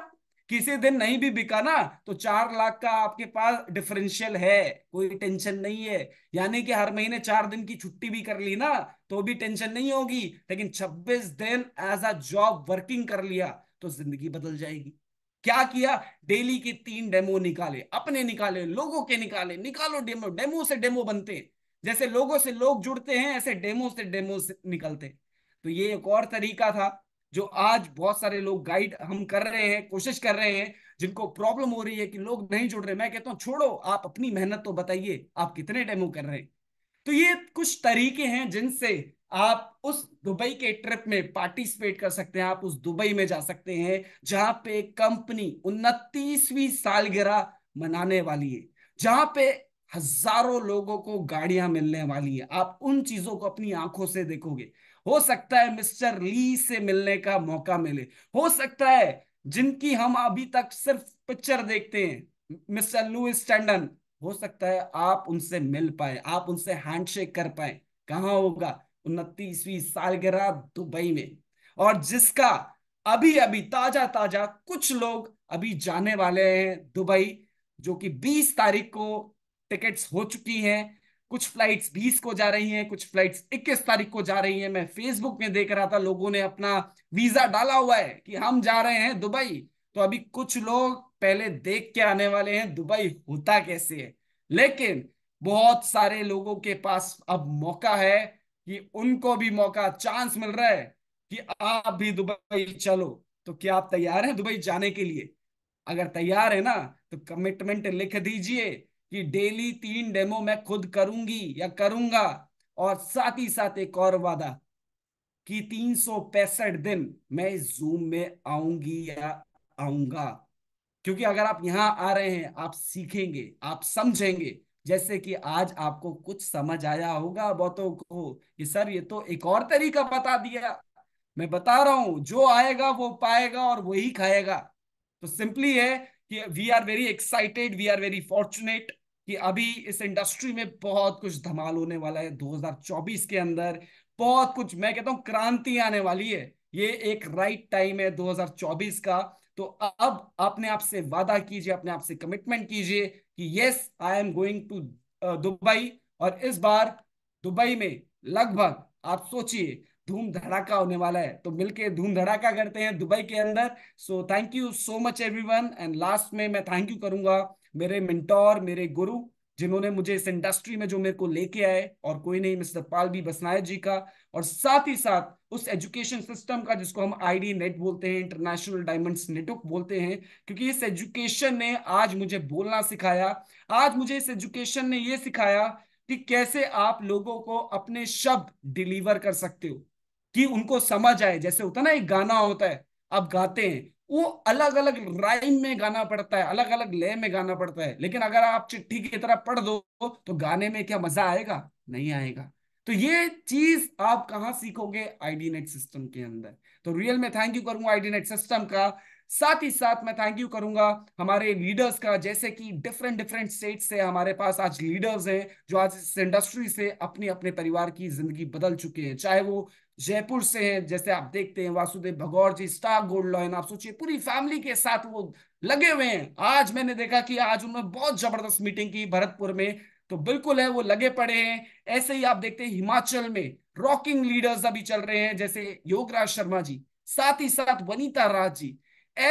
किसी दिन नहीं भी बिका ना तो चार लाख का आपके पास डिफरेंशियल है कोई टेंशन नहीं है यानी कि हर महीने चार दिन की छुट्टी भी कर ली ना तो भी टेंशन नहीं होगी लेकिन 26 दिन एज अ जॉब वर्किंग कर लिया तो जिंदगी बदल जाएगी क्या किया डेली के तीन डेमो निकाले अपने निकाले लोगों के निकाले निकालो डेमो डेमो से डेमो बनते हैं जैसे लोगों से लोग जुड़ते हैं ऐसे डेमो से डेमो से निकलते हैं तो ये एक और तरीका था जो आज बहुत सारे लोग गाइड हम कर रहे हैं कोशिश कर रहे हैं जिनको प्रॉब्लम हो रही है कि लोग नहीं जुड़ रहे मैं कहता हूँ छोड़ो आप अपनी मेहनत तो बताइए आप कितने डेमो कर रहे हैं तो ये कुछ तरीके हैं जिनसे आप उस दुबई के ट्रिप में पार्टिसिपेट कर सकते हैं आप उस दुबई में जा सकते हैं जहां पे कंपनी उनतीसवीं सालगिरह मनाने वाली है जहां पे हजारों लोगों को गाड़ियां मिलने वाली है आप उन चीजों को अपनी आंखों से देखोगे हो सकता है मिस्टर ली से मिलने का मौका मिले हो सकता है जिनकी हम अभी तक सिर्फ पिक्चर देखते हैं मिस्टर लुइस टंडन हो सकता है आप उनसे मिल पाए आप उनसे हैंडशेक कर पाए कहा होगा उनतीसवीं सालगिरह दुबई में और जिसका अभी अभी ताजा ताजा कुछ लोग अभी जाने वाले हैं दुबई जो कि 20 तारीख को टिकट्स हो चुकी हैं कुछ फ्लाइट्स 20 को जा रही हैं कुछ फ्लाइट्स 21 तारीख को जा रही हैं मैं फेसबुक में देख रहा था लोगों ने अपना वीजा डाला हुआ है कि हम जा रहे हैं दुबई तो अभी कुछ लोग पहले देख के आने वाले हैं दुबई होता कैसे है लेकिन बहुत सारे लोगों के पास अब मौका है कि उनको भी मौका चांस मिल रहा है कि आप भी दुबई चलो तो क्या आप तैयार हैं दुबई जाने के लिए अगर तैयार है ना तो कमिटमेंट लिख दीजिए कि डेली तीन डेमो मैं खुद करूंगी या करूंगा और साथ ही साथ एक और वादा कि तीन दिन मैं जूम में आऊंगी या आऊंगा क्योंकि अगर आप यहां आ रहे हैं आप सीखेंगे आप समझेंगे जैसे कि आज आपको कुछ समझ आया होगा बहुतों को कि सर ये तो एक और तरीका बता दिया मैं बता रहा हूं जो आएगा वो पाएगा और वही खाएगा तो सिंपली है कि we are very excited we are very fortunate कि अभी इस इंडस्ट्री में बहुत कुछ धमाल होने वाला है 2024 के अंदर बहुत कुछ मैं कहता हूं क्रांति आने वाली है ये एक राइट टाइम है 2024 का तो अब अपने आप से वादा कीजिए अपने आप से कमिटमेंट कीजिए कि yes I am going to Dubai और इस बार दुबई में लगभग आप सोचिए धूम धड़ाका होने वाला है तो मिलके धूम धड़ाका करते हैं दुबई के अंदर so thank you so much everyone and last में मैं थैंक यू करूंगा मेरे मिंटोर मेरे गुरु जिन्होंने मुझे इस इंडस्ट्री में जो मेरे को लेके आए और कोई नहीं मिस्टर पाल बी बसनायक जी का और साथ ही साथ उस एजुकेशन सिस्टम का जिसको हम आईडी नेट बोलते हैं इंटरनेशनल डायमंड्स नेटवर्क बोलते हैं क्योंकि इस एजुकेशन ने आज मुझे बोलना सिखाया आज मुझे इस एजुकेशन ने यह सिखाया कि कैसे आप लोगों को अपने शब्द डिलीवर कर सकते हो कि उनको समझ आए जैसे होता ना एक गाना होता है आप गाते हैं वो अलग अलग राइम में गाना पड़ता है अलग अलग लय में गाना पड़ता है लेकिन अगर आप चिट्ठी की तरह पढ़ दो तो गाने में क्या मजा आएगा नहीं आएगा तो ये चीज आप कहा सीखोगे आईडी नेट सिस्टम के अंदर तो रियल में थैंक यू करूंगा आईडी नेट सिस्टम का साथ ही साथ मैं थैंक यू करूंगा हमारे लीडर्स का जैसे कि डिफरेंट डिफरेंट स्टेट से हमारे पास आज लीडर्स हैं जो आज इस इंडस्ट्री से अपने अपने परिवार की जिंदगी बदल चुके हैं चाहे वो जयपुर से हैं जैसे आप देखते हैं Vasudev Bhagaur ji star gold lion आप सोचिए पूरी फैमिली के साथ वो लगे हुए हैं आज मैंने देखा कि आज उन्होंने बहुत जबरदस्त मीटिंग की भरतपुर में तो बिल्कुल है वो लगे पड़े हैं ऐसे ही आप देखते हैं हिमाचल में रॉकिंग लीडर्स अभी चल रहे हैं जैसे योगराज शर्मा जी साथ ही साथ वनीता राज जी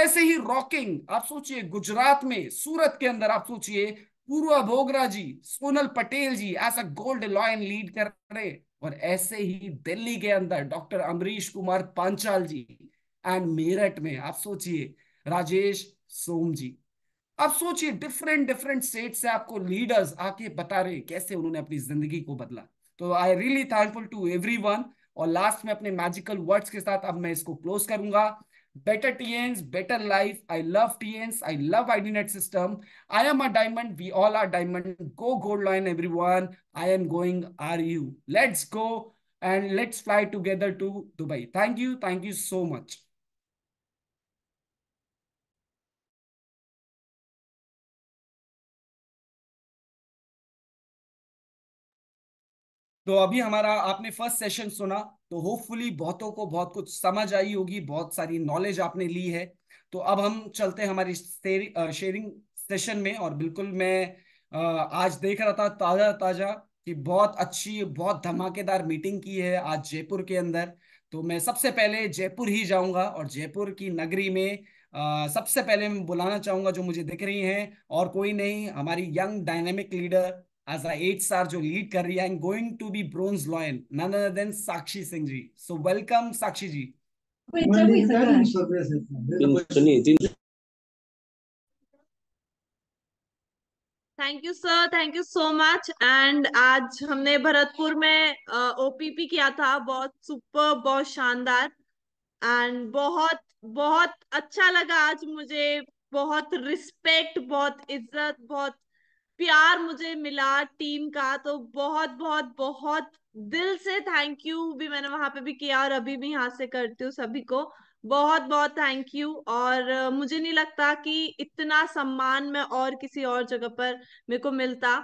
ऐसे ही रॉकिंग आप सोचिए गुजरात में सूरत के अंदर आप सोचिए पूर्वा भोगरा जी सोनल पटेल जी ऐसा अ गोल्ड लॉयन लीड कर रहे और ऐसे ही दिल्ली के अंदर डॉक्टर अमरीश कुमार पांचाल जी एंड मेरठ में आप सोचिए राजेश सोम जी आप सोचिए डिफरेंट डिफरेंट स्टेट से आपको लीडर्स आके बता रहे कैसे उन्होंने अपनी जिंदगी को बदला तो I really thankful to every और लास्ट में अपने मैजिकल वर्ड्स के साथ अब मैं इसको क्लोज करूंगा better TNs, better life. I love TNs. I love IDNet system. I am a diamond. We all are diamond. Go gold line, everyone. I am going RU. Let's go and let's fly together to Dubai. Thank you. Thank you so much. तो अभी हमारा आपने first session सुना तो hopefully बहुतों को बहुत कुछ समझ आई होगी बहुत सारी नॉलेज आपने ली है तो अब हम चलते हैं हमारी शेयरिंग सेशन में और बिल्कुल मैं आज देख रहा था ताजा ताजा कि बहुत अच्छी बहुत धमाकेदार मीटिंग की है आज जयपुर के अंदर तो मैं सबसे पहले जयपुर ही जाऊंगा और जयपुर की नगरी में सबसे पहले मैं बुलाना चाहूंगा जो मुझे दिख रही हैं और कोई नहीं हमारी young dynamic leader as the eight star jo lead kar rahi hai and going to be bronze lion none other than Sakshi Singh ji so welcome Sakshi ji thank you sir thank you so much and आज हमने भरतपुर में OPP uh, किया था बहुत super बहुत शानदार and बहुत बहुत अच्छा लगा आज मुझे बहुत रिस्पेक्ट बहुत इज्जत बहुत प्यार मुझे मिला टीम का तो बहुत बहुत बहुत दिल से थैंक यू भी मैंने वहां पे भी किया और अभी भी यहाँ से करती हूँ सभी को बहुत बहुत थैंक यू और मुझे नहीं लगता कि इतना सम्मान मैं और किसी और जगह पर मेरे को मिलता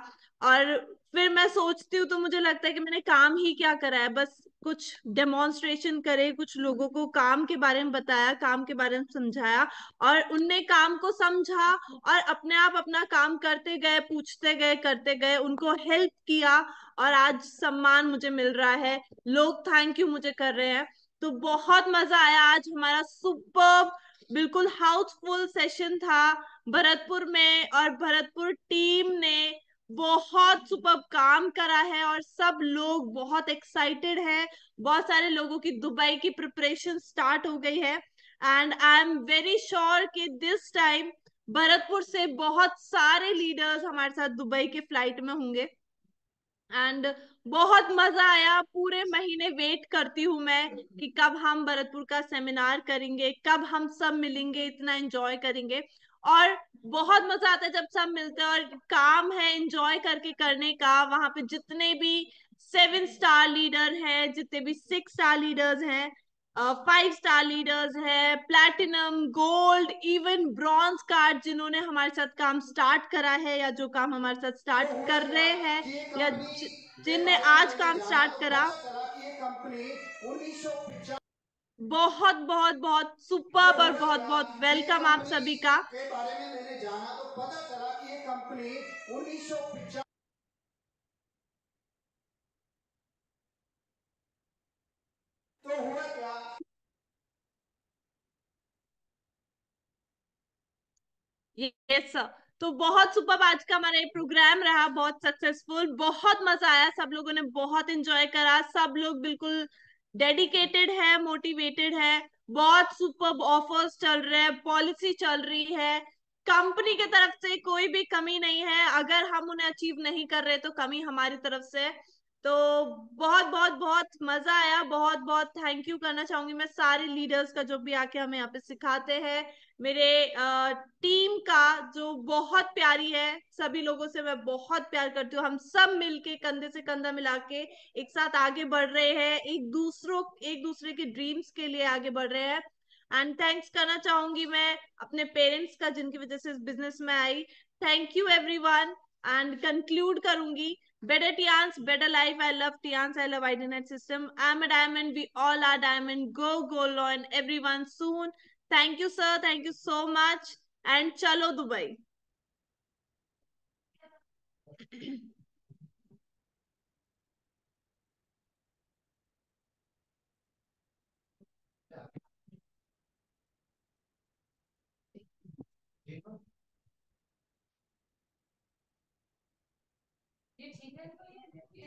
और फिर मैं सोचती हूँ तो मुझे लगता है कि मैंने काम ही क्या करा है बस कुछ डेमोन्स्ट्रेशन करे कुछ लोगों को काम के बारे में बताया काम के बारे में समझाया और उनने काम को समझा और अपने आप अपना काम करते गए पूछते गए करते गए उनको हेल्प किया और आज सम्मान मुझे मिल रहा है लोग थैंक यू मुझे कर रहे हैं तो बहुत मजा आया आज हमारा सुपर बिल्कुल हाउसफुल सेशन था भरतपुर में और भरतपुर टीम ने बहुत सुपर काम करा है और सब लोग बहुत एक्साइटेड हैं बहुत सारे लोगों की दुबई की प्रिपरेशन स्टार्ट हो गई है and I am very sure कि दिस टाइम भरतपुर से बहुत सारे लीडर्स हमारे साथ दुबई के फ्लाइट में होंगे एंड बहुत मजा आया पूरे महीने वेट करती हूँ मैं कि कब हम भरतपुर का सेमिनार करेंगे कब हम सब मिलेंगे इतना एंजॉय करेंगे और बहुत मजा आता है जब सब मिलते हैं और काम है इंजॉय करके करने का वहां पे जितने भी सेवन स्टार लीडर हैं जितने भी सिक्स स्टार लीडर्स हैं फाइव स्टार लीडर्स है platinum gold even bronze card जिन्होंने हमारे साथ काम स्टार्ट करा है या जो काम हमारे साथ स्टार्ट कर रहे हैं या जिनने आज काम स्टार्ट करा बहुत बहुत बहुत सुपर और बहुत बहुत वेलकम आप सभी का तो यस सर तो, तो बहुत सुपर आज का हमारा ये प्रोग्राम रहा बहुत सक्सेसफुल बहुत मजा आया सब लोगों ने बहुत एंजॉय करा सब लोग बिल्कुल डेडिकेटेड है मोटिवेटेड है बहुत सुपर ऑफर्स चल रहे हैं पॉलिसी चल रही है कंपनी के तरफ से कोई भी कमी नहीं है अगर हम उन्हें अचीव नहीं कर रहे तो कमी हमारी तरफ से तो बहुत बहुत बहुत मजा आया बहुत बहुत थैंक यू करना चाहूंगी मैं सारे लीडर्स का जो भी आके हमें यहाँ पे सिखाते हैं मेरे टीम का जो बहुत प्यारी है सभी लोगों से मैं बहुत प्यार करती हूँ हम सब मिलके कंधे से कंधा मिला के एक साथ आगे बढ़ रहे हैं एक दूसरों एक दूसरे के ड्रीम्स के लिए आगे बढ़ रहे हैं एंड थैंक्स करना चाहूंगी मैं अपने पेरेंट्स का जिनकी वजह से इस बिजनेस में आई thank you everyone and conclude करूंगी Better Tians, better life. I love Tians. I love IDNet system. I'm a diamond. We all are diamond. Go, go, and everyone soon. Thank you, sir. Thank you so much. And chalo Dubai.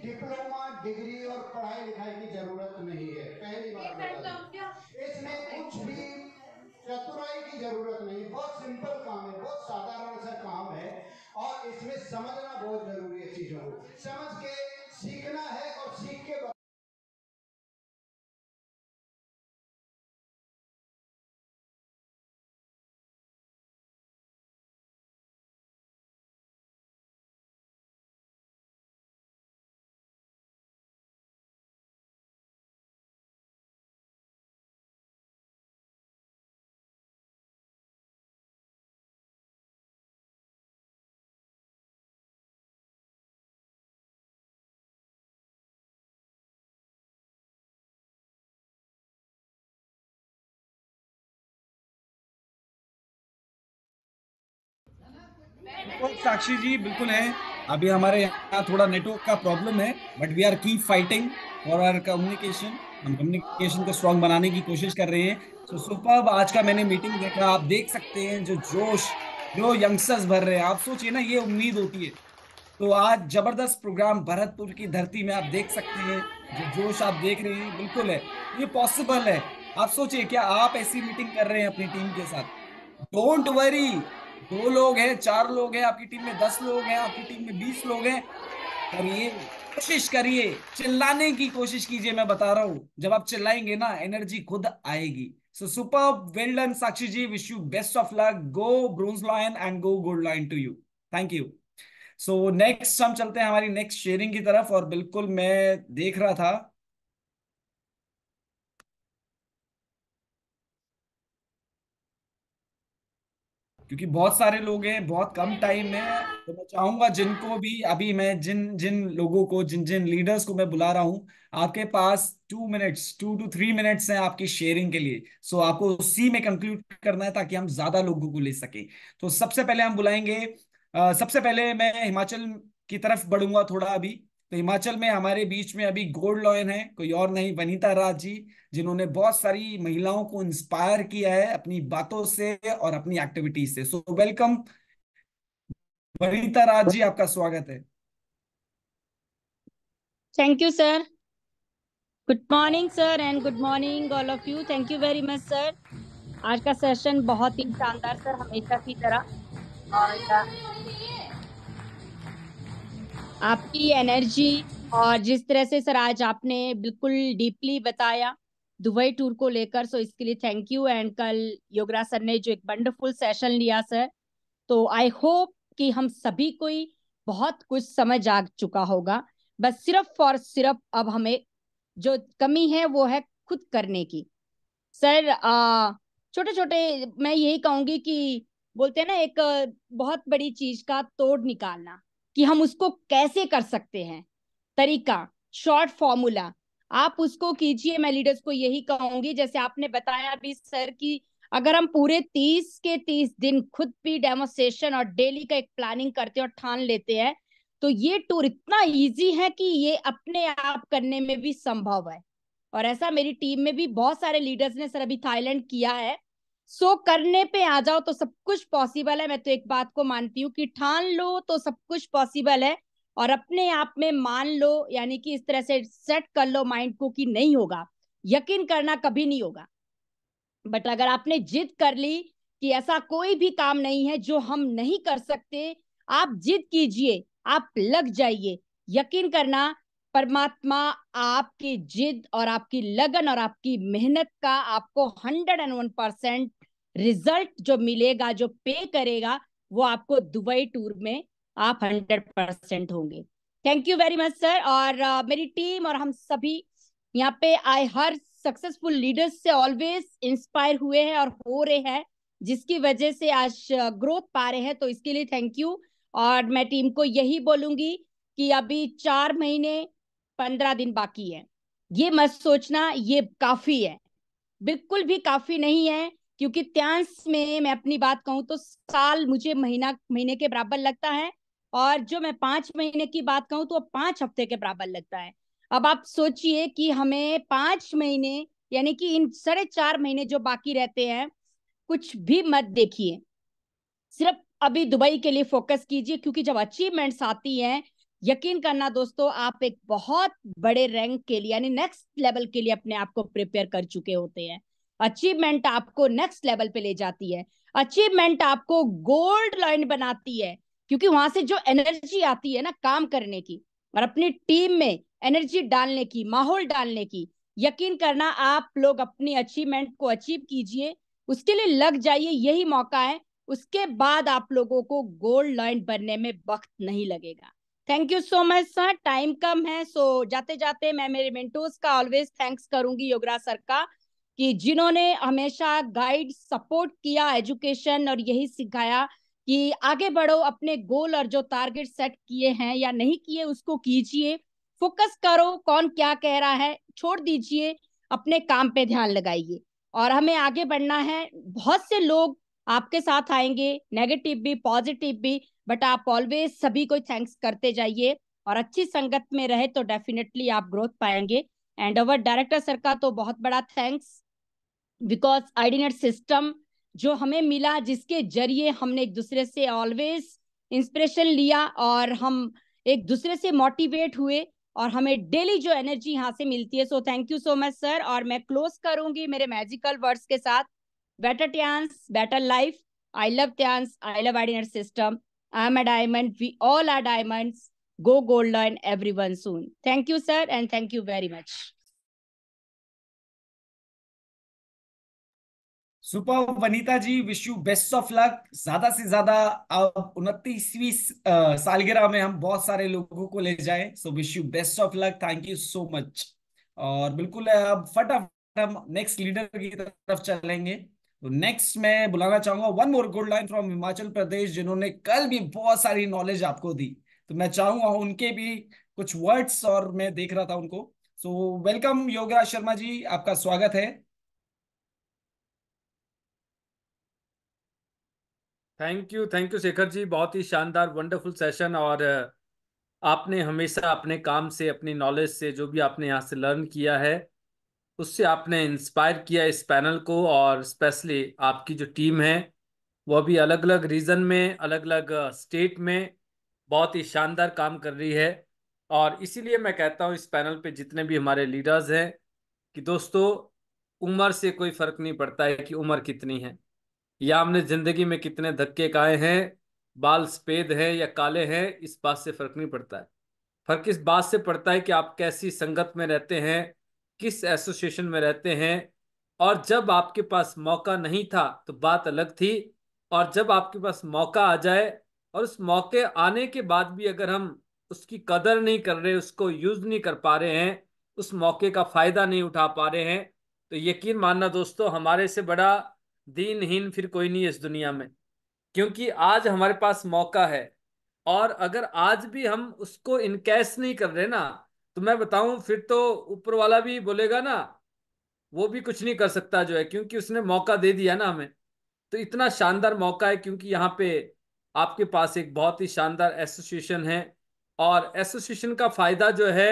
Diploma degree और पढ़ाई लिखाई की जरूरत नहीं है पहली बात तो इसमें कुछ भी चतुराई की जरूरत नहीं बहुत सिंपल काम है बहुत साधारण सा काम है और इसमें समझना बहुत जरूरी है चीजों को समझ के सीखना है और सीख के बिल्कुल तो साक्षी जी बिल्कुल है अभी हमारे यहाँ थोड़ा नेटवर्क का प्रॉब्लम है बट वी आर की फाइटिंग फॉर आर कम्युनिकेशन हम कम्युनिकेशन को स्ट्रॉन्ग बनाने की कोशिश कर रहे हैं तो so, सुपर आज का मैंने मीटिंग देखा आप देख सकते हैं जो जोश जो यंगस्टर्स भर रहे हैं आप सोचिए ना ये उम्मीद होती है तो आज जबरदस्त प्रोग्राम भरतपुर की धरती में आप देख सकते हैं जो जोश आप देख रहे हैं बिल्कुल है ये पॉसिबल है आप सोचिए क्या आप ऐसी मीटिंग कर रहे हैं अपनी टीम के साथ डोंट वरी दो लोग हैं चार लोग हैं आपकी टीम में दस लोग हैं आपकी टीम में बीस लोग हैं करिए कोशिश करिए चिल्लाने की कोशिश कीजिए मैं बता रहा हूं जब आप चिल्लाएंगे ना एनर्जी खुद आएगी so super well done Sakshi ji wish you best of luck go bronze lion and go gold lion to you thank you so next हम चलते हैं हमारी नेक्स्ट शेयरिंग की तरफ और बिल्कुल मैं देख रहा था क्योंकि बहुत सारे लोग हैं बहुत कम टाइम है तो मैं चाहूंगा जिनको भी अभी मैं जिन जिन लोगों को जिन जिन लीडर्स को मैं बुला रहा हूँ आपके पास two minutes two to three minutes हैं आपकी शेयरिंग के लिए सो so, आपको उसी में कंक्लूड करना है ताकि हम ज्यादा लोगों को ले सके तो सबसे पहले हम बुलाएंगे आ, सबसे पहले मैं हिमाचल की तरफ बढ़ूंगा थोड़ा अभी तो हिमाचल में हमारे बीच में अभी गोल्ड लॉयन है कोई और नहीं वनीता राज जी जिन्होंने बहुत सारी महिलाओं को इंस्पायर किया है अपनी बातों से और अपनी एक्टिविटीज से सो वेलकम वनीता राज जी आपका स्वागत है thank you sir good morning sir and good morning all of you thank you very much sir आज का सेशन बहुत ही शानदार सर हमेशा की तरह और आपकी एनर्जी और जिस तरह से सर आज आपने बिल्कुल डीपली बताया दुबई टूर को लेकर सो इसके लिए थैंक यू एंड कल योगराज सर ने जो एक वंडरफुल सेशन लिया सर तो आई होप कि हम सभी कोई बहुत कुछ समझ आ चुका होगा बस सिर्फ और सिर्फ अब हमें जो कमी है वो है खुद करने की सर छोटे छोटे मैं यही कहूंगी कि बोलते हैं ना एक बहुत बड़ी चीज का तोड़ निकालना कि हम उसको कैसे कर सकते हैं तरीका शॉर्ट फॉर्मूला आप उसको कीजिए मैं लीडर्स को यही कहूंगी जैसे आपने बताया अभी सर की अगर हम पूरे तीस के तीस दिन खुद भी डेमोस्ट्रेशन और डेली का एक प्लानिंग करते हैं और ठान लेते हैं तो ये टूर इतना इजी है कि ये अपने आप करने में भी संभव है और ऐसा मेरी टीम में भी बहुत सारे लीडर्स ने सर अभी थाईलैंड किया है सो करने पे आ जाओ तो सब कुछ पॉसिबल है मैं तो एक बात को मानती हूँ कि ठान लो तो सब कुछ पॉसिबल है और अपने आप में मान लो यानी कि इस तरह से सेट कर लो माइंड को कि नहीं होगा यकीन करना कभी नहीं होगा बट अगर आपने जिद कर ली कि ऐसा कोई भी काम नहीं है जो हम नहीं कर सकते आप जिद कीजिए आप लग जाइए यकीन करना परमात्मा आपकी जिद और आपकी लगन और आपकी मेहनत का आपको hundred and one percent result जो मिलेगा जो पे करेगा वो आपको दुबई टूर में आप हंड्रेड परसेंट होंगे thank you very much sir और uh, मेरी टीम और हम सभी यहाँ पे आए हर सक्सेसफुल लीडर्स से ऑलवेज इंस्पायर हुए हैं और हो रहे हैं जिसकी वजह से आज ग्रोथ uh, पा रहे हैं तो इसके लिए थैंक यू और मैं टीम को यही बोलूंगी कि अभी चार महीने पंद्रह दिन बाकी है ये मत सोचना ये काफी है बिल्कुल भी काफी नहीं है क्योंकि त्यांस में मैं अपनी बात कहूँ तो साल मुझे महीना महीने के बराबर लगता है और जो मैं पांच महीने की बात कहूँ तो पांच हफ्ते के बराबर लगता है अब आप सोचिए कि हमें पांच महीने यानी कि इन साढ़े चार महीने जो बाकी रहते हैं कुछ भी मत देखिए सिर्फ अभी दुबई के लिए फोकस कीजिए क्योंकि जब अचीवमेंट्स आती हैं यकीन करना दोस्तों आप एक बहुत बड़े रैंक के लिए यानी नेक्स्ट लेवल के लिए अपने आप को प्रिपेयर कर चुके होते हैं अचीवमेंट आपको नेक्स्ट लेवल पे ले जाती है अचीवमेंट आपको गोल्ड लाइन बनाती है क्योंकि वहां से जो एनर्जी आती है ना काम करने की और अपनी टीम में एनर्जी डालने की माहौल डालने की यकीन करना आप लोग अपनी अचीवमेंट को अचीव कीजिए उसके लिए लग जाइए यही मौका है उसके बाद आप लोगों को गोल्ड लाइन बनने में वक्त नहीं लगेगा thank you so much sir time कम है सो so, जाते जाते मैं मेरे मिनटोज का ऑलवेज थैंक्स करूंगी योगराज सर का कि जिन्होंने हमेशा गाइड सपोर्ट किया एजुकेशन और यही सिखाया कि आगे बढ़ो अपने गोल और जो टारगेट सेट किए हैं या नहीं किए उसको कीजिए फोकस करो कौन क्या कह रहा है छोड़ दीजिए अपने काम पे ध्यान लगाइए और हमें आगे बढ़ना है बहुत से लोग आपके साथ आएंगे नेगेटिव भी पॉजिटिव भी बट आप ऑलवेज सभी को थैंक्स करते जाइए और अच्छी संगत में रहे तो डेफिनेटली आप ग्रोथ पाएंगे एंड अवर डायरेक्टर सर का तो बहुत बड़ा थैंक्स बिकॉज आइडिनेट सिस्टम जो हमें मिला जिसके जरिए हमने एक दूसरे से ऑलवेज इंस्पिरेशन लिया और हम एक दूसरे से मोटिवेट हुए और हमें डेली जो एनर्जी यहाँ से मिलती है so thank you so much sir और मैं क्लोज करूंगी मेरे मैजिकल वर्ड्स के साथ better Tiens better life I love Tiens I love IDNet system I am a diamond we all are diamonds go golden everyone soon thank you sir and thank you very much super Vanita ji wish you best of luck ज्यादा से ज्यादा अब उनतीसवीं सालगिरह में हम बहुत सारे लोगों को ले जाए so wish you best of luck thank you so much और बिल्कुल अब फटाफट हम नेक्स्ट लीडर की तरफ चलेंगे तो नेक्स्ट मैं बुलाना चाहूंगा one more good line from Himachal Pradesh जिन्होंने कल भी बहुत सारी नॉलेज आपको दी तो मैं चाहूंगा उनके भी कुछ वर्ड्स और मैं देख रहा था उनको सो वेलकम योगराज शर्मा जी आपका स्वागत है thank you thank you Shekhar ji बहुत ही शानदार वंडरफुल सेशन और uh, आपने हमेशा अपने काम से अपनी नॉलेज से जो भी आपने यहाँ से लर्न किया है उससे आपने इंस्पायर किया इस पैनल को और स्पेशली आपकी जो टीम है वह भी अलग अलग रीजन में अलग अलग स्टेट में बहुत ही शानदार काम कर रही है और इसीलिए मैं कहता हूँ इस पैनल पे जितने भी हमारे लीडर्स हैं कि दोस्तों उम्र से कोई फर्क नहीं पड़ता है कि उम्र कितनी है या हमने जिंदगी में कितने धक्के खाए हैं बाल सफेद हैं या काले हैं इस बात से फर्क नहीं पड़ता है फर्क इस बात से पड़ता है कि आप कैसी संगत में रहते हैं किस एसोसिएशन में रहते हैं और जब आपके पास मौका नहीं था तो बात अलग थी और जब आपके पास मौका आ जाए और उस मौके आने के बाद भी अगर हम उसकी कदर नहीं कर रहे उसको यूज नहीं कर पा रहे हैं उस मौके का फायदा नहीं उठा पा रहे हैं तो यकीन मानना दोस्तों हमारे से बड़ा दीनहीन फिर कोई नहीं इस दुनिया में क्योंकि आज हमारे पास मौका है और अगर आज भी हम उसको इनकैश नहीं कर रहे ना तो मैं बताऊं फिर तो ऊपर वाला भी बोलेगा ना वो भी कुछ नहीं कर सकता जो है क्योंकि उसने मौका दे दिया ना हमें तो इतना शानदार मौका है क्योंकि यहाँ पे आपके पास एक बहुत ही शानदार एसोसिएशन है और एसोसिएशन का फायदा जो है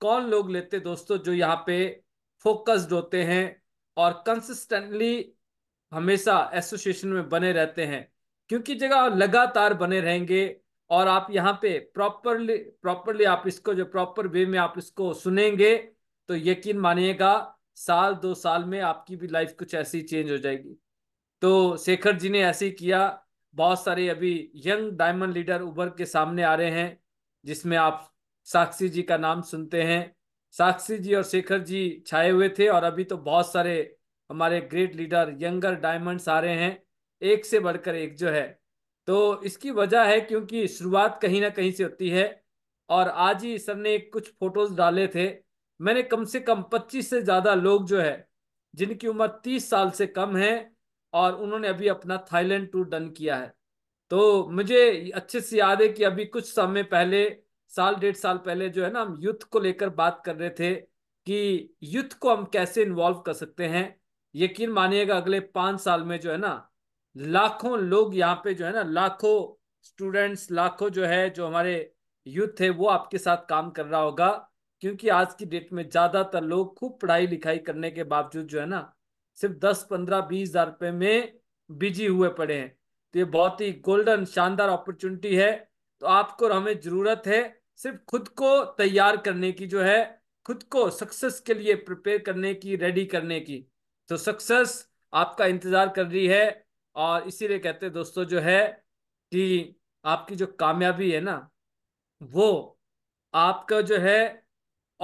कौन लोग लेते दोस्तों जो यहाँ पे फोकस्ड होते हैं और कंसिस्टेंटली हमेशा एसोसिएशन में बने रहते हैं क्योंकि जगह लगातार बने रहेंगे और आप यहाँ पे प्रॉपरली प्रॉपरली आप इसको जो प्रॉपर वे में आप इसको सुनेंगे तो यकीन मानिएगा साल दो साल में आपकी भी लाइफ कुछ ऐसी चेंज हो जाएगी तो शेखर जी ने ऐसे ही किया बहुत सारे अभी यंग डायमंड लीडर उभर के सामने आ रहे हैं जिसमें आप साक्षी जी का नाम सुनते हैं साक्षी जी और शेखर जी छाए हुए थे और अभी तो बहुत सारे हमारे ग्रेट लीडर यंगर डायमंड्स आ रहे हैं एक से बढ़कर एक जो है तो इसकी वजह है क्योंकि शुरुआत कहीं ना कहीं से होती है और आज ही सर ने कुछ फोटोज डाले थे मैंने कम से कम 25 से ज़्यादा लोग जो है जिनकी उम्र 30 साल से कम है और उन्होंने अभी अपना थाईलैंड टूर डन किया है तो मुझे अच्छे से याद है कि अभी कुछ समय पहले साल डेढ़ साल पहले जो है ना हम यूथ को लेकर बात कर रहे थे कि यूथ को हम कैसे इन्वॉल्व कर सकते हैं यकीन मानिएगा अगले पांच साल में जो है ना लाखों लोग यहाँ पे जो है ना लाखों स्टूडेंट्स लाखों जो है जो हमारे यूथ है वो आपके साथ काम कर रहा होगा क्योंकि आज की डेट में ज्यादातर लोग खूब पढ़ाई लिखाई करने के बावजूद जो है ना सिर्फ दस पंद्रह बीस हजार रुपये में बिजी हुए पड़े हैं तो ये बहुत ही गोल्डन शानदार अपॉर्चुनिटी है तो आपको और हमें जरूरत है सिर्फ खुद को तैयार करने की जो है खुद को सक्सेस के लिए प्रिपेयर करने की रेडी करने की तो सक्सेस आपका इंतज़ार कर रही है और इसीलिए कहते हैं दोस्तों जो है कि आपकी जो कामयाबी है ना वो आपका जो है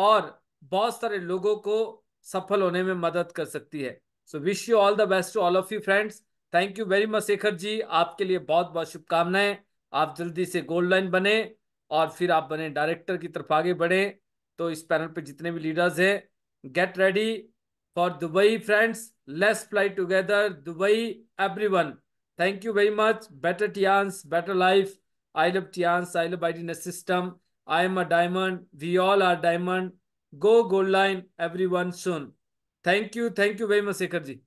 और बहुत सारे लोगों को सफल होने में मदद कर सकती है so wish you all the best to all of you friends thank you very much Shekhar ji आपके लिए बहुत बहुत शुभकामनाएं आप जल्दी से गोल्ड लाइन बने और फिर आप बने डायरेक्टर की तरफ आगे बढ़े तो इस पैनल पे जितने भी लीडर्स हैं get ready for Dubai friends. Let's fly together, Dubai, everyone. Thank you very much. Better Tians, better life. I love Tians, I love a system. I am a diamond. We all are diamond. Go gold line, everyone soon. Thank you. Thank you very much, Sekharji.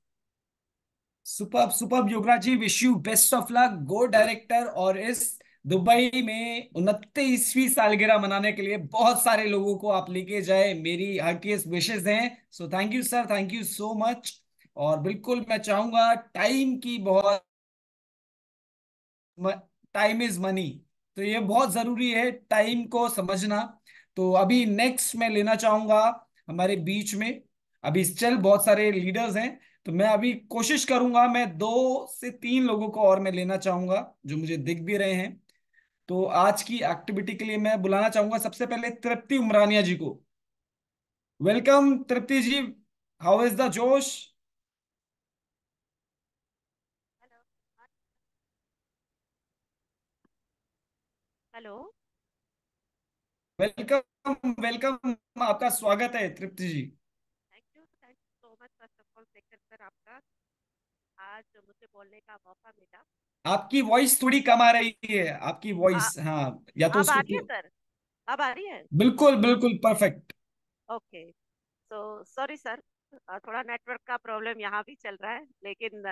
Superb, superb, Yogaraji. Wish you best of luck. Go director or is Dubai में उनतीसवीं सालगिरह मनाने के लिए बहुत सारे लोगों को आप लेके जाए मेरी केस विशेष हैं so thank you sir thank you so much और बिल्कुल मैं चाहूंगा टाइम की बहुत टाइम इज मनी तो ये बहुत जरूरी है टाइम को समझना तो अभी नेक्स्ट मैं लेना चाहूंगा हमारे बीच में अभी स्टिल बहुत सारे लीडर्स हैं तो मैं अभी कोशिश करूंगा मैं दो से तीन लोगों को और मैं लेना चाहूंगा जो मुझे दिख भी रहे हैं तो आज की एक्टिविटी के लिए मैं बुलाना चाहूंगा सबसे पहले तृप्ति उमरानिया जी को welcome Tripti ji how is the जोश हेलो वेलकम वेलकम आपका स्वागत है Tripti ji thank you thank you so much first of all sector sir आपका आज मुझे बोलने का मौका मिला आपकी वॉइस थोड़ी कम आ रही है आपकी वॉइस हाँ या तो आ रही है तो- सर अब आ रही है बिल्कुल बिल्कुल perfect okay so sorry sir थोड़ा नेटवर्क का प्रॉब्लम यहाँ भी चल रहा है लेकिन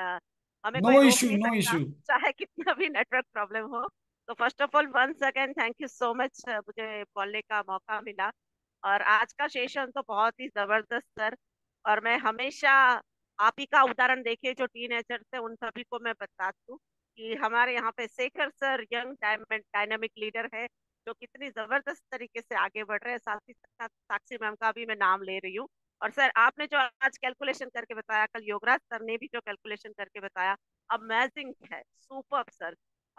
हमें नो इशू नो इशू चाहे कितना भी नेटवर्क प्रॉब्लम हो तो first of all one second thank you so much मुझे बोलने का मौका मिला और आज का सेशन तो बहुत ही जबरदस्त सर और मैं हमेशा आप ही का उदाहरण देखे जो टीन एजर थे उन सभी को मैं बताती हूँ कि हमारे यहाँ पे Shekhar sir young dynamic leader है जो कितनी जबरदस्त तरीके से आगे बढ़ रहे हैं साथ ही साथ साक्षी मैम का भी मैं नाम ले रही हूँ और सर आपने जो आज कैलकुलेशन करके बताया कल योगराज सर ने भी जो कैलकुलेशन करके बताया अमेजिंग है सुपर सर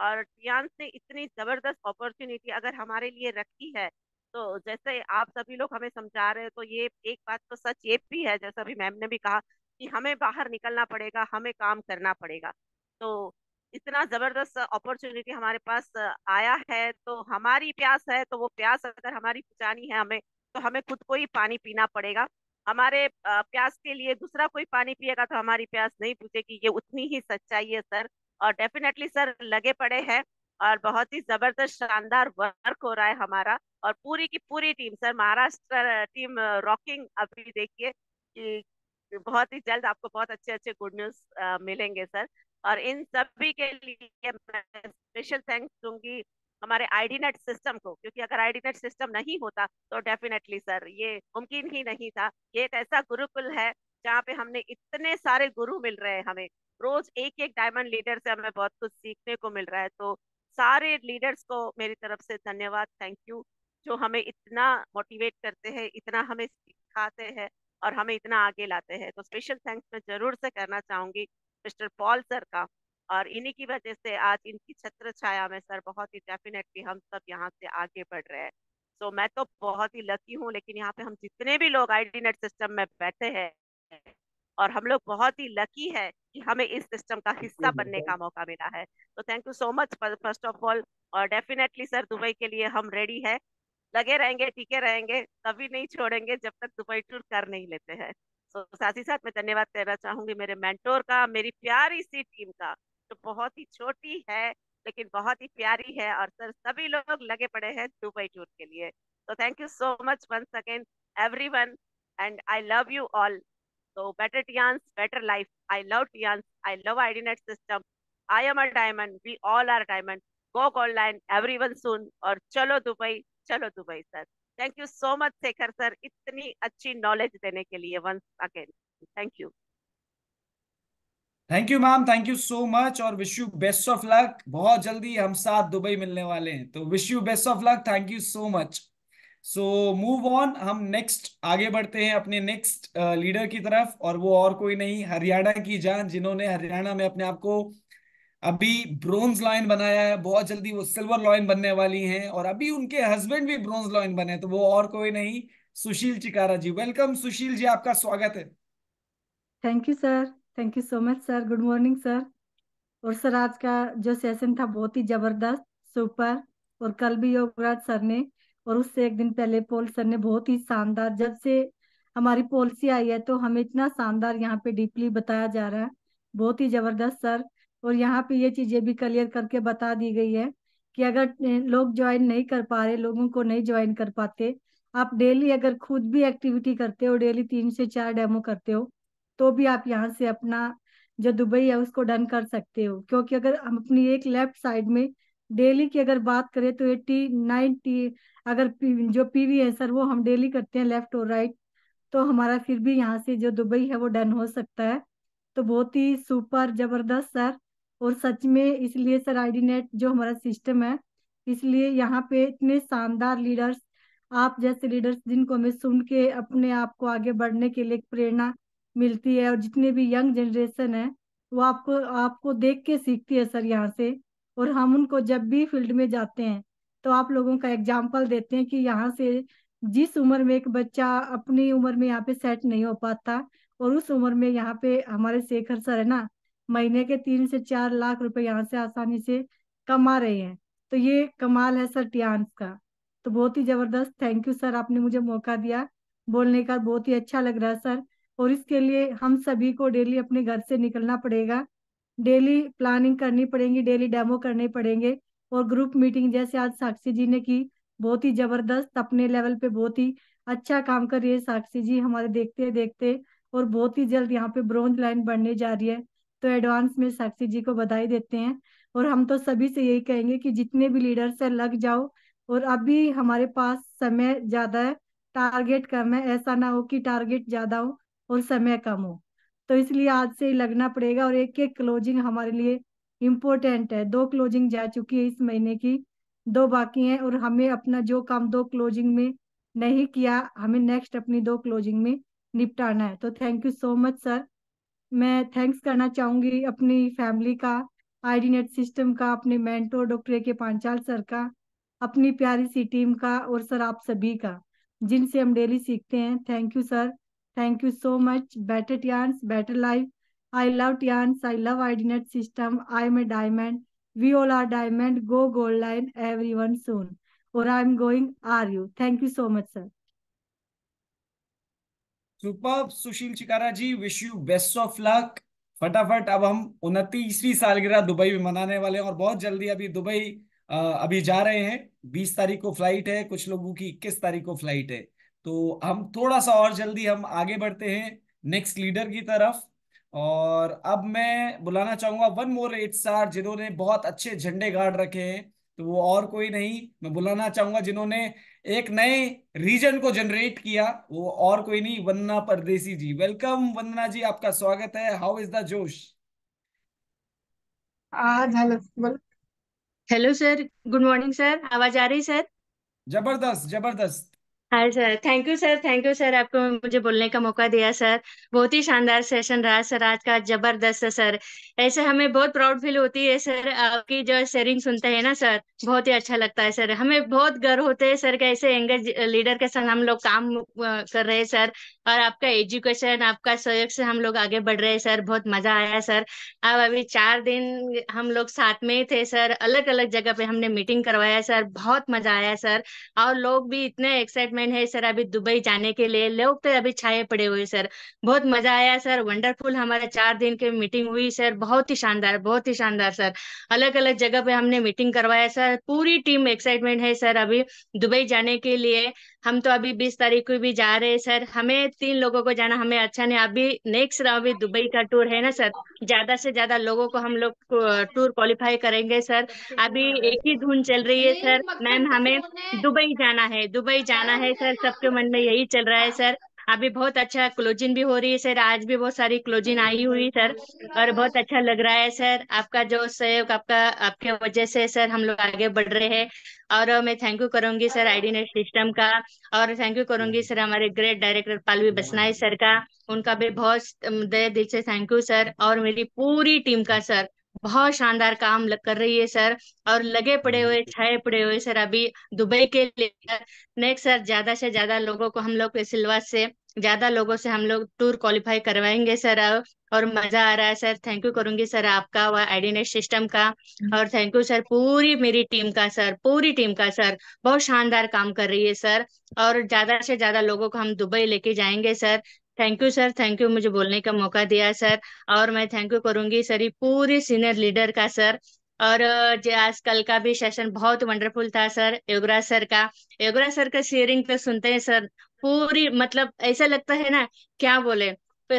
और टियांस ने इतनी जबरदस्त अपॉर्चुनिटी अगर हमारे लिए रखी है तो जैसे आप सभी लोग हमें समझा रहे हैं तो ये एक बात तो सच ये भी है जैसा अभी मैम ने भी कहा कि हमें बाहर निकलना पड़ेगा हमें काम करना पड़ेगा तो इतना जबरदस्त अपॉर्चुनिटी हमारे पास आया है तो हमारी प्यास है तो वो प्यास अगर हमारी बुझानी है हमें तो हमें खुद को ही पानी पीना पड़ेगा हमारे प्यास के लिए दूसरा कोई पानी पिएगा तो हमारी प्यास नहीं बुझेगी ये उतनी ही सच्चाई है सर और डेफिनेटली सर लगे पड़े हैं और बहुत ही जबरदस्त शानदार वर्क हो रहा है हमारा और पूरी की पूरी team sir Maharashtra team rocking अभी देखिए बहुत ही जल्द आपको बहुत अच्छे अच्छे गुड न्यूज मिलेंगे सर और इन सभी के लिए मैं स्पेशल थैंक्स दूंगी हमारे नेट सिस्टम को क्योंकि अगर नेट सिस्टम नहीं होता तो डेफिनेटली सर ये मुमकिन ही नहीं था ये एक ऐसा गुरुकुल है जहाँ पे हमने इतने सारे गुरु मिल रहे हैं हमें रोज एक एक डायमंड लीडर से हमें बहुत कुछ सीखने को मिल रहा है तो सारे लीडर्स को मेरी तरफ से धन्यवाद थैंक यू जो हमें इतना मोटिवेट करते हैं इतना हमें सिखाते हैं और हमें इतना आगे लाते हैं तो स्पेशल थैंक्स मैं जरूर से करना चाहूंगी मिस्टर पॉल सर का और इन्हीं की वजह से आज इनकी छत्र छाया में सर बहुत ही डेफिनेटली हम सब यहाँ से आगे बढ़ रहे हैं सो मैं तो बहुत ही लकी हूँ लेकिन यहाँ पे हम जितने भी लोग आई नेट सिस्टम में बैठे हैं और हम लोग बहुत ही लकी है कि हमें इस सिस्टम का हिस्सा हम्म, बनने हम्म। का मौका मिला है तो thank you so much first of all और डेफिनेटली सर दुबई के लिए हम रेडी है लगे रहेंगे टीके रहेंगे कभी नहीं छोड़ेंगे जब तक दुबई टूर कर नहीं लेते हैं तो साथ ही साथ मैं धन्यवाद करना चाहूंगी मेरे मेंटोर का मेरी प्यारी सी टीम का तो बहुत ही छोटी है लेकिन बहुत ही प्यारी है और सर सभी लोग लगे पड़े हैं दुबई टूर के लिए तो thank you so much one second everyone and I love you all तो better Tiens better life I love Tiens I love IDNet system I am a diamond we all are diamond go online everyone सुन और चलो Dubai चलो Dubai sir thank you so much Shekhar sir इतनी अच्छी knowledge देने के लिए once again thank you thank you ma'am thank you so much और wish you best of luck बहुत जल्दी हम साथ दुबई मिलने वाले हैं तो wish you best of luck thank you so much so move on हम नेक्स्ट आगे बढ़ते हैं अपने नेक्स्ट लीडर uh, की तरफ और वो और कोई नहीं हरियाणा की जान जिन्होंने हरियाणा में अपने आप को अभी ब्रोंज लॉइन बनाया है बहुत जल्दी वो सिल्वर लॉइन बनने वाली हैं और अभी उनके हस्बैंड भी ब्रोंज लॉइन बने तो वो और कोई नहीं सुशील चिकारा जी वेलकम सुशील जी आपका स्वागत है thank you sir thank you so much sir good morning sir और सर आज का जो सेशन था बहुत ही जबरदस्त सुपर और कल भी योगराज सर ने और उससे एक दिन पहले पोल सर ने बहुत ही शानदार जब से हमारी पॉलिसी आई है तो हमें इतना शानदार यहाँ पे डीपली बताया जा रहा है बहुत ही जबरदस्त सर और यहाँ पे ये चीजें भी क्लियर करके बता दी गई है कि अगर लोग ज्वाइन नहीं कर पा रहे लोगों को नहीं ज्वाइन कर पाते आप डेली अगर खुद भी एक्टिविटी करते हो डेली तीन से चार डेमो करते हो तो भी आप यहाँ से अपना जो दुबई है उसको डन कर सकते हो क्योंकि अगर हम अपनी एक लेफ्ट साइड में डेली की अगर बात करें तो एट्टी नाइनटी अगर पी, जो पीवी है सर वो हम डेली करते हैं लेफ्ट और राइट तो हमारा फिर भी यहाँ से जो दुबई है वो डन हो सकता है तो बहुत ही सुपर जबरदस्त सर और सच में इसलिए सर आई नेट जो हमारा सिस्टम है इसलिए यहाँ पे इतने शानदार लीडर्स आप जैसे लीडर्स जिनको हमें सुन के अपने आप को आगे बढ़ने के लिए प्रेरणा मिलती है और जितने भी यंग जनरेशन है वो आपको आपको देख के सीखती है सर यहाँ से और हम उनको जब भी फील्ड में जाते हैं तो आप लोगों का एग्जाम्पल देते हैं कि यहाँ से जिस उम्र में एक बच्चा अपनी उम्र में यहाँ पे सेट नहीं हो पाता और उस उम्र में यहाँ पे हमारे शेखर सर है ना महीने के तीन से चार लाख रुपए यहाँ से आसानी से कमा रहे हैं तो ये कमाल है सर टियांस का तो बहुत ही जबरदस्त थैंक यू सर आपने मुझे मौका दिया बोलने का बहुत ही अच्छा लग रहा है सर और इसके लिए हम सभी को डेली अपने घर से निकलना पड़ेगा डेली प्लानिंग करनी पड़ेगी डेली डेमो करने पड़ेंगे और ग्रुप मीटिंग जैसे आज साक्षी जी ने की बहुत ही जबरदस्त अपने लेवल पे बहुत ही अच्छा काम कर रही है साक्षी जी हमारे देखते देखते और बहुत ही जल्द यहाँ पे ब्रॉन्ज लाइन बढ़ने जा रही है तो एडवांस में साक्षी जी को बधाई देते हैं और हम तो सभी से यही कहेंगे कि जितने भी लीडर्स है लग जाओ और अभी हमारे पास समय ज्यादा है टारगेट कम है ऐसा ना हो कि टारगेट ज्यादा हो और समय कम हो तो इसलिए आज से ही लगना पड़ेगा और एक एक क्लोजिंग हमारे लिए इम्पोर्टेंट है दो क्लोजिंग जा चुकी है इस महीने की दो बाकी हैं और हमें अपना जो काम दो क्लोजिंग में नहीं किया हमें नेक्स्ट अपनी दो क्लोजिंग में निपटाना है तो thank you so much sir मैं थैंक्स करना चाहूंगी अपनी फैमिली का आई नेट सिस्टम का अपने मेंटोर डॉक्टर के पांचाल सर का अपनी प्यारी सी टीम का और सर आप सभी का जिनसे हम डेली सीखते हैं thank you sir thank you so much better Tiens better life I love Tiens I love IDNet system I am a diamond we all are diamond go gold line everyone सोन और I am going are you thank you so much sir super Sushil Chikara ji wish you best of luck फटाफट अब हम उनतीसवीं सालगिरह Dubai में मनाने वाले हैं और बहुत जल्दी अभी दुबई अभी जा रहे हैं बीस तारीख को फ्लाइट है कुछ लोगों की इक्कीस तारीख को फ्लाइट है तो हम थोड़ा सा और जल्दी हम आगे बढ़ते हैं नेक्स्ट लीडर की तरफ और अब मैं बुलाना चाहूंगा वन मोर एट स्टार जिन्होंने बहुत अच्छे झंडे गाड़ रखे हैं तो वो और कोई नहीं मैं बुलाना चाहूंगा जिन्होंने एक नए रीजन को जनरेट किया वो और कोई नहीं वंदना परदेसी जी वेलकम वंदना जी आपका स्वागत है हाउ इज द जोश hello sir good morning sir आवाज आ रही सर जबरदस्त जबरदस्त hi sir thank you sir thank you sir आपको मुझे बोलने का मौका दिया सर बहुत ही शानदार सेशन रहा सर आज का जबरदस्त सर ऐसे हमें बहुत प्राउड फील होती है सर आपकी जो शेयरिंग सुनते हैं ना सर बहुत ही अच्छा लगता है सर हमें बहुत गर्व होते हैं सर कैसे एंगेज लीडर के संग हम लोग काम कर रहे हैं सर और आपका एजुकेशन आपका सहयोग से हम लोग आगे बढ़ रहे हैं सर बहुत मजा आया सर अब अभी चार दिन हम लोग साथ में थे सर अलग अलग जगह पे हमने मीटिंग करवाया सर बहुत मजा आया सर और लोग भी इतने एक्साइटमेंट प्लान है सर अभी दुबई जाने के लिए लोग तो अभी छाए पड़े हुए सर बहुत मजा आया सर वंडरफुल हमारा चार दिन की मीटिंग हुई सर बहुत ही शानदार बहुत ही शानदार सर अलग अलग जगह पे हमने मीटिंग करवाया सर पूरी टीम एक्साइटमेंट है सर अभी दुबई जाने के लिए हम तो अभी बीस तारीख को भी जा रहे हैं सर हमें तीन लोगों को जाना हमें अच्छा नहीं अभी नेक्स्ट अभी दुबई का टूर है ना सर ज्यादा से ज्यादा लोगों को हम लोग टूर क्वालिफाई करेंगे सर अभी एक ही धुन चल रही है सर मैम हमें दुबई जाना है दुबई जाना है सर सबके मन में यही चल रहा है सर अभी बहुत अच्छा क्लोजिंग भी हो रही है सर आज भी बहुत सारी क्लोजिंग आई हुई सर और बहुत अच्छा लग रहा है सर आपका जो सहयोग आपका आपके वजह से सर हम लोग आगे बढ़ रहे हैं और मैं थैंक यू करूंगी सर आईडीनेट सिस्टम का और थैंक यू करूंगी सर हमारे great director Palvi Basnai sir का उनका भी बहुत um, दिल से थैंक यू सर और मेरी पूरी टीम का सर बहुत शानदार काम कर रही है सर और लगे पड़े हुए हम्म। छाए पड़े हुए सर अभी दुबई के लिए नेक्स्ट सर ज्यादा से ज्यादा लोगों को हम लोग सिलवा से ज्यादा लोगों से हम लोग टूर क्वालिफाई करवाएंगे सर और मजा आ रहा है सर थैंक यू करूंगी सर आपका व आईडीनेट सिस्टम का हम्म। और थैंक यू सर पूरी मेरी टीम का सर पूरी टीम का सर बहुत शानदार काम कर रही है सर और ज्यादा से ज्यादा लोगों को हम दुबई लेके जाएंगे sir thank you sir thank you मुझे बोलने का मौका दिया सर और मैं थैंक यू करूंगी सर ये पूरे सीनियर लीडर का सर और जो आज कल का भी सेशन बहुत वंडरफुल था सर योगराज सर का योगराज सर का शेयरिंग पे सुनते हैं सर पूरी मतलब ऐसा लगता है ना क्या बोले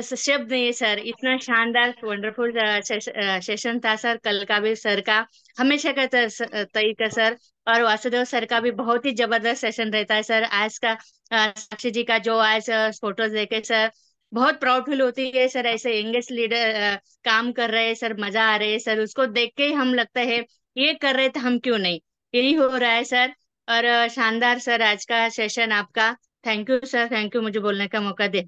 शब्द नहीं है सर इतना शानदार वंडरफुल सेशन था सर कल का भी सर का हमेशा का तरीका सर और वासुदेव सर का भी बहुत ही जबरदस्त सेशन रहता है सर आज का साक्षी जी का जो आज फोटोज देखे सर बहुत प्राउड फील होती है सर ऐसे यंगेस्ट लीडर काम कर रहे हैं सर मजा आ रहे है सर उसको देख के ही हम लगता है ये कर रहे थे हम क्यों नहीं यही हो रहा है सर और शानदार सर आज का सेशन आपका thank you sir thank you मुझे बोलने का मौका दे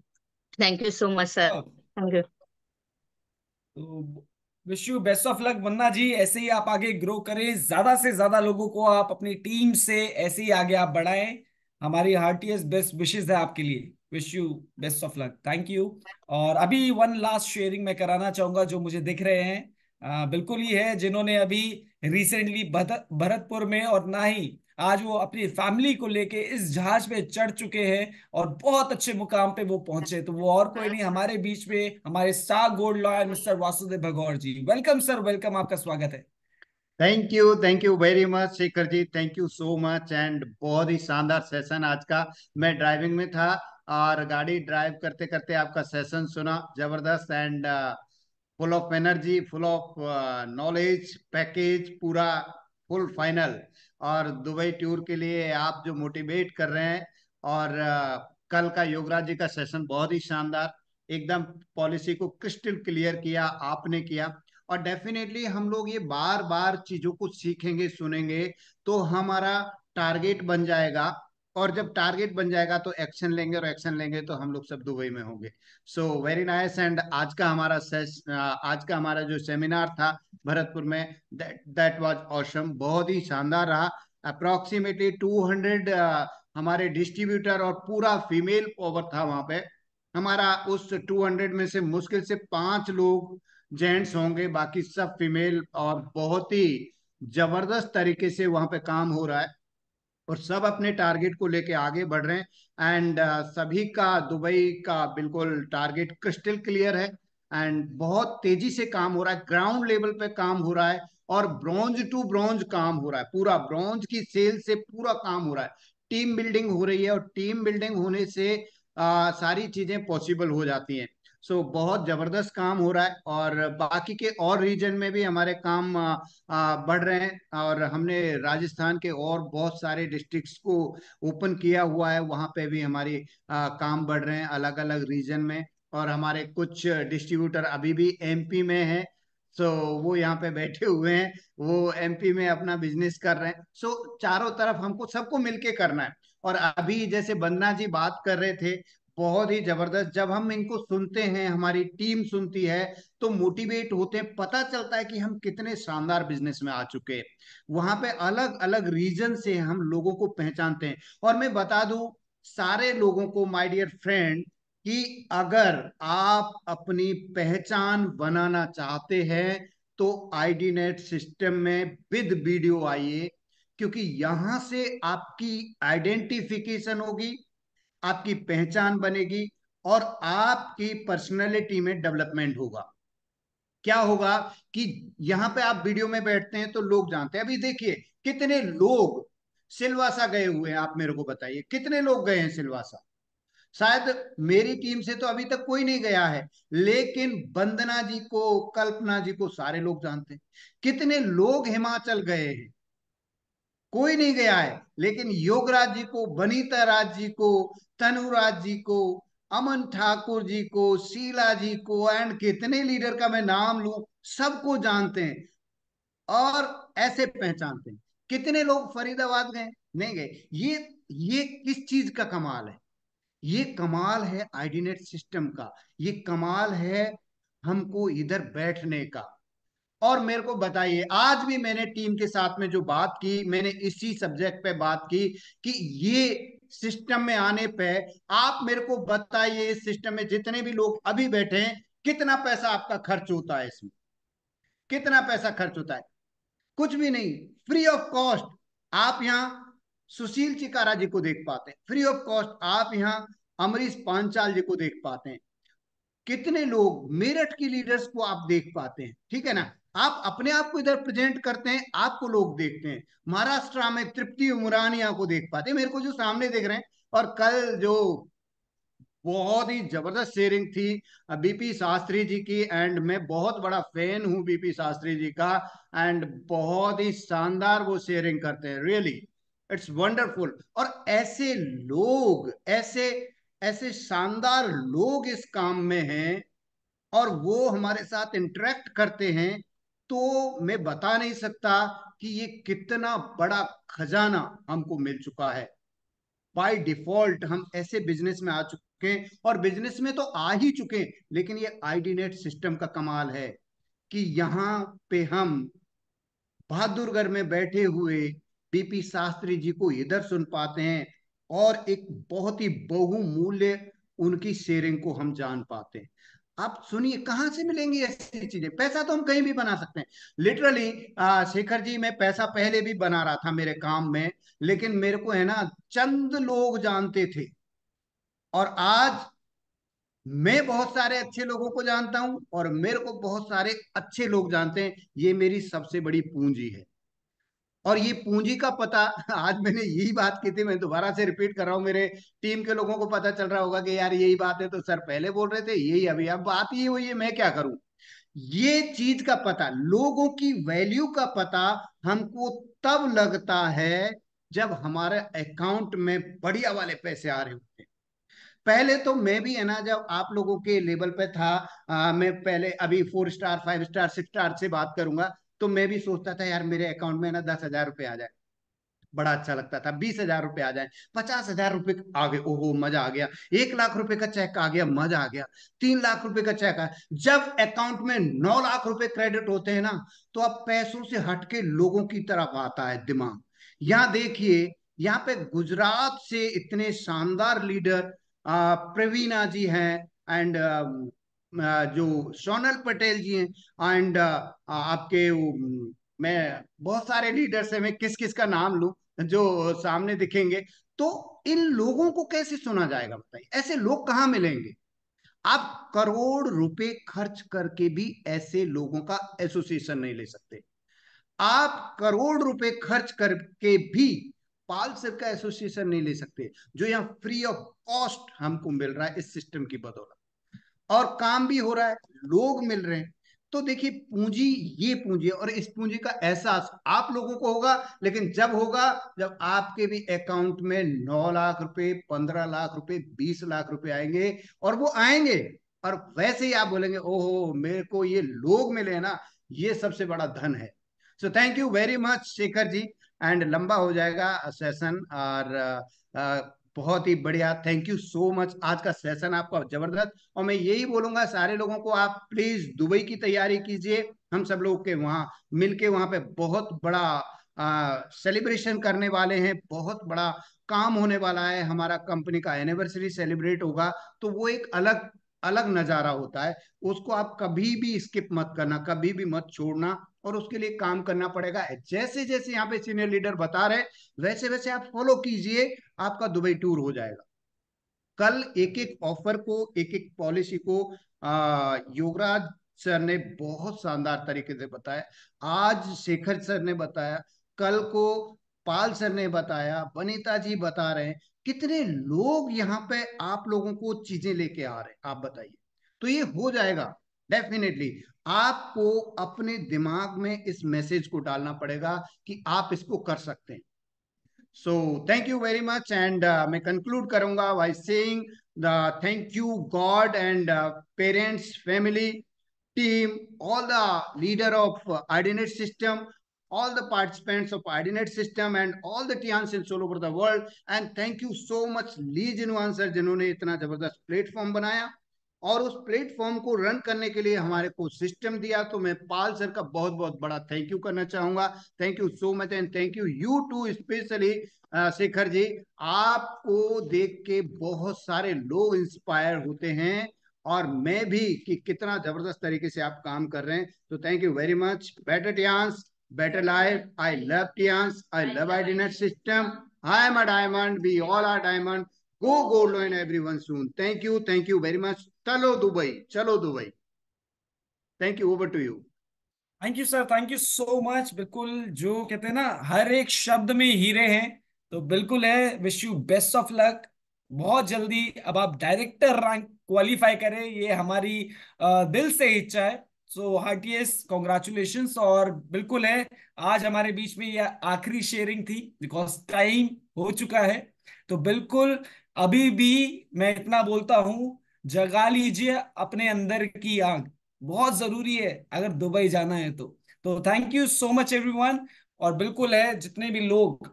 thank you so much sir thank you wish you best of luck Vanna ji ऐसे ही आप आगे ग्रो करें ज्यादा से ज्यादा लोगों को आप अपनी टीम से ऐसे ही आगे आप बढ़ाएं हमारी हार्टियस्ट बेस्ट विशेष है आपके लिए wish you best of luck thank you और अभी वन लास्ट शेयरिंग मैं कराना चाहूंगा जो मुझे दिख रहे हैं आ, बिल्कुल ही है जिन्होंने अभी रिसेंटली भरतपुर में और ना ही आज वो अपनी फैमिली को लेके इस जहाज पे चढ़ चुके हैं और बहुत अच्छे मुकाम पे वो पहुंचे तो वो और कोई नहीं हमारे बीच में हमारे star gold lion mister Vasudev Bhagaur ji welcome sir welcome आपका स्वागत है thank you thank you very much Shekhar ji thank you so much and बहुत ही शानदार सेशन आज का मैं ड्राइविंग में था और गाड़ी ड्राइव करते करते आपका सेशन सुना जबरदस्त and full of energy full of knowledge package पूरा फुल फाइनल और दुबई टूर के लिए आप जो मोटिवेट कर रहे हैं और कल का योगराज जी का सेशन बहुत ही शानदार एकदम पॉलिसी को क्रिस्टल क्लियर किया आपने किया और डेफिनेटली हम लोग ये बार बार चीजों को सीखेंगे सुनेंगे तो हमारा टारगेट बन जाएगा और जब टारगेट बन जाएगा तो एक्शन लेंगे और एक्शन लेंगे तो हम लोग सब दुबई में होंगे सो वेरी नाइस एंड आज का हमारा आज का हमारा जो सेमिनार था भरतपुर में दैट वाज ऑसम बहुत ही शानदार रहा अप्रोक्सीमेटली 200 uh, हमारे डिस्ट्रीब्यूटर और पूरा फीमेल पावर था वहां पे हमारा उस 200 में से मुश्किल से पांच लोग जेंट्स होंगे बाकी सब फीमेल और बहुत ही जबरदस्त तरीके से वहां पे काम हो रहा है और सब अपने टारगेट को लेके आगे बढ़ रहे हैं एंड uh, सभी का दुबई का बिल्कुल टारगेट क्रिस्टल क्लियर है एंड बहुत तेजी से काम हो रहा है ग्राउंड लेवल पे काम हो रहा है और ब्रॉन्ज टू ब्रॉन्ज काम हो रहा है पूरा ब्रॉन्ज की सेल से पूरा काम हो रहा है टीम बिल्डिंग हो रही है और टीम बिल्डिंग होने से आ, uh, सारी चीजें पॉसिबल हो जाती हैं सो बहुत जबरदस्त काम हो रहा है और बाकी के और रीजन में भी हमारे काम बढ़ रहे हैं और हमने राजस्थान के और बहुत सारे डिस्ट्रिक्ट्स को ओपन किया हुआ है वहां पे भी हमारी काम बढ़ रहे हैं अलग अलग रीजन में और हमारे कुछ डिस्ट्रीब्यूटर अभी भी एमपी में हैं सो so, वो यहाँ पे बैठे हुए हैं वो एमपी में अपना बिजनेस कर रहे हैं सो so, चारों तरफ हमको सबको मिलके करना है और अभी जैसे बंदना जी बात कर रहे थे बहुत ही जबरदस्त जब हम इनको सुनते हैं हमारी टीम सुनती है तो मोटिवेट होते हैं पता चलता है कि हम कितने शानदार बिजनेस में आ चुके हैं वहां पे अलग अलग रीजन से हम लोगों को पहचानते हैं और मैं बता दू सारे लोगों को माय डियर फ्रेंड कि अगर आप अपनी पहचान बनाना चाहते हैं तो आईडी नेट सिस्टम में विद वीडियो आइए क्योंकि यहां से आपकी आइडेंटिफिकेशन होगी आपकी पहचान बनेगी और आपकी पर्सनैलिटी में डेवलपमेंट होगा क्या होगा कि यहां पे आप वीडियो में बैठते हैं तो लोग जानते हैं अभी देखिए कितने लोग सिलवासा गए हुए हैं आप मेरे को बताइए कितने लोग गए हैं सिलवासा शायद मेरी टीम से तो अभी तक कोई नहीं गया है लेकिन बंदना जी को कल्पना जी को सारे लोग जानते हैं कितने लोग हिमाचल गए हैं कोई नहीं गया है लेकिन योगराज जी को बनीता राज जी को तनुराज जी को अमन ठाकुर जी को शीला जी को एंड कितने लीडर का मैं नाम लू सबको जानते हैं और ऐसे पहचानते हैं कितने लोग फरीदाबाद गए नहीं गए ये ये किस चीज का कमाल है ये कमाल है आईडीनेट सिस्टम का ये कमाल है हमको इधर बैठने का और मेरे को बताइए आज भी मैंने टीम के साथ में जो बात की मैंने इसी सब्जेक्ट पे बात की कि ये सिस्टम में आने पे आप मेरे को बताइए इस सिस्टम में जितने भी लोग अभी बैठे हैं कितना पैसा आपका खर्च होता है इसमें कितना पैसा खर्च होता है कुछ भी नहीं फ्री ऑफ कॉस्ट आप यहाँ सुशील चिकारा जी को देख पाते हैं फ्री ऑफ कॉस्ट आप यहाँ अमरीश पांचाल जी को देख पाते हैं कितने लोग मेरठ की लीडर्स को आप देख पाते हैं ठीक है ना आप अपने आप को इधर प्रेजेंट करते हैं आपको लोग देखते हैं महाराष्ट्र में तृप्ति उमरानिया को देख पाते मेरे को जो सामने देख रहे हैं और कल जो बहुत ही जबरदस्त शेयरिंग थी बीपी शास्त्री जी की एंड मैं बहुत बड़ा फैन हूं बीपी शास्त्री जी का एंड बहुत ही शानदार वो शेयरिंग करते हैं रियली इट्स वंडरफुल और ऐसे लोग ऐसे ऐसे शानदार लोग इस काम में हैं और वो हमारे साथ इंटरेक्ट करते हैं तो मैं बता नहीं सकता कि ये कितना बड़ा खजाना हमको मिल चुका है बाय डिफॉल्ट हम ऐसे बिजनेस में आ चुके हैं और बिजनेस में तो आ ही चुके हैं लेकिन ये आईडी नेट सिस्टम का कमाल है कि यहाँ पे हम बहादुरगढ़ में बैठे हुए बीपी शास्त्री जी को इधर सुन पाते हैं और एक बहुत ही बहुमूल्य उनकी शेयरिंग को हम जान पाते हैं आप सुनिए कहां से मिलेंगी ऐसी चीजें पैसा तो हम कहीं भी बना सकते हैं लिटरली शेखर जी मैं पैसा पहले भी बना रहा था मेरे काम में लेकिन मेरे को है ना चंद लोग जानते थे और आज मैं बहुत सारे अच्छे लोगों को जानता हूं और मेरे को बहुत सारे अच्छे लोग जानते हैं ये मेरी सबसे बड़ी पूंजी है और ये पूंजी का पता आज मैंने यही बात की थी मैं दोबारा से रिपीट कर रहा हूँ मेरे टीम के लोगों को पता चल रहा होगा कि यार यही बात है तो सर पहले बोल रहे थे यही अभी अब बात ये हुई है मैं क्या करूं ये चीज का पता लोगों की वैल्यू का पता हमको तब लगता है जब हमारे अकाउंट में बढ़िया वाले पैसे आ रहे होते हैं पहले तो मैं भी है ना जब आप लोगों के लेवल पे था आ, मैं पहले अभी four star five star six star से बात करूंगा तो मैं भी सोचता था यार मेरे अकाउंट में ना दस हजार रुपये आ जाए बड़ा अच्छा लगता था बीस हजार रुपये आ जाए पचास हजार रुपये आ गए ओहो मजा आ गया एक लाख रुपए का चेक आ गया मजा आ गया तीन लाख रुपए का चेक आया जब अकाउंट में नौ लाख रुपए क्रेडिट होते हैं ना तो अब पैसों से हटके लोगों की तरफ आता है दिमाग यहाँ देखिए यहाँ पे गुजरात से इतने शानदार लीडर प्रवीणा जी हैं एंड जो सोनल पटेल जी हैं एंड आपके मैं बहुत सारे लीडर्स हैं मैं किस किस का नाम लू जो सामने दिखेंगे तो इन लोगों को कैसे सुना जाएगा बताइए ऐसे लोग कहाँ मिलेंगे आप करोड़ रुपए खर्च करके भी ऐसे लोगों का एसोसिएशन नहीं ले सकते आप करोड़ रुपए खर्च करके भी पाल सिर का एसोसिएशन नहीं ले सकते जो यहाँ फ्री ऑफ कॉस्ट हमको मिल रहा है इस सिस्टम की बदौलत और काम भी हो रहा है लोग मिल रहे हैं तो देखिए पूंजी ये पूंजी और इस पूंजी का एहसास आप लोगों को होगा लेकिन जब होगा जब आपके भी अकाउंट में नौ लाख रुपए पंद्रह लाख रुपए बीस लाख रुपए आएंगे और वो आएंगे और वैसे ही आप बोलेंगे ओहो मेरे को ये लोग मिले ना ये सबसे बड़ा धन है so thank you very much Shekhar ji and लंबा हो जाएगा सेशन और बहुत ही बढ़िया थैंक यू सो मच आज का सेशन आपका जबरदस्त और मैं यही बोलूंगा सारे लोगों को आप प्लीज दुबई की तैयारी कीजिए हम सब लोग के वहां मिलके वहां पे बहुत बड़ा सेलिब्रेशन करने वाले हैं बहुत बड़ा काम होने वाला है हमारा कंपनी का एनिवर्सरी सेलिब्रेट होगा तो वो एक अलग अलग नज़ारा होता है उसको आप कभी भी स्किप मत करना कभी भी मत छोड़ना और उसके लिए काम करना पड़ेगा जैसे जैसे यहाँ पे सीनियर लीडर बता रहे वैसे वैसे आप फॉलो कीजिए आपका दुबई टूर हो जाएगा कल एक एक ऑफर को एक एक पॉलिसी को युवराज सर ने बहुत शानदार तरीके से बताया आज शेखर सर ने बताया कल को पाल सर ने बताया वनिता जी बता रहे हैं कितने लोग यहाँ पे आप लोगों को चीजें लेके आ रहे हैं आप बताइए तो ये हो जाएगा डेफिनेटली आपको अपने दिमाग में इस मैसेज को डालना पड़ेगा कि आप इसको कर सकते हैं so thank you very much and मैं कंक्लूड करूंगा by saying the thank you God and parents family team all the leader of IDNet system all the participants of Idinate system and all the Tiansims all over the world. And thank you so much Lee Jinwan sir, जिन्होंने इतना जबरदस्त platform बनाया और उस platform को run करने के लिए हमारे को सिस्टम दिया तो मैं पाल सर का बहुत बहुत बड़ा थैंक यू करना चाहूंगा thank you so much and thank you you too specially Shekhar ji आपको देख के बहुत सारे लोग इंस्पायर होते हैं और मैं भी कि कितना जबरदस्त तरीके से आप काम कर रहे हैं तो thank you very much better Tiens better life. I love Tians. I love IDNet system. I am a diamond. We all are diamond. Go gold and everyone soon. Thank you. Thank you very much. Chalo Dubai. Chalo Dubai. Thank you. Over to you. Thank you sir thank you so much बिल्कुल जो कहते हैं ना हर एक शब्द में हीरे हैं तो बिल्कुल है wish you best of luck बहुत जल्दी अब आप डायरेक्टर रैंक क्वालिफाई करें ये हमारी दिल से इच्छा है सो हार्टीएस कॉन्ग्रेचुलेशन और बिल्कुल है आज हमारे बीच में यह आखिरी शेयरिंग थी बिकॉज टाइम हो चुका है तो बिल्कुल अभी भी मैं इतना बोलता हूं जगा लीजिए अपने अंदर की आंख बहुत जरूरी है अगर दुबई जाना है तो तो thank you so much everyone और बिल्कुल है जितने भी लोग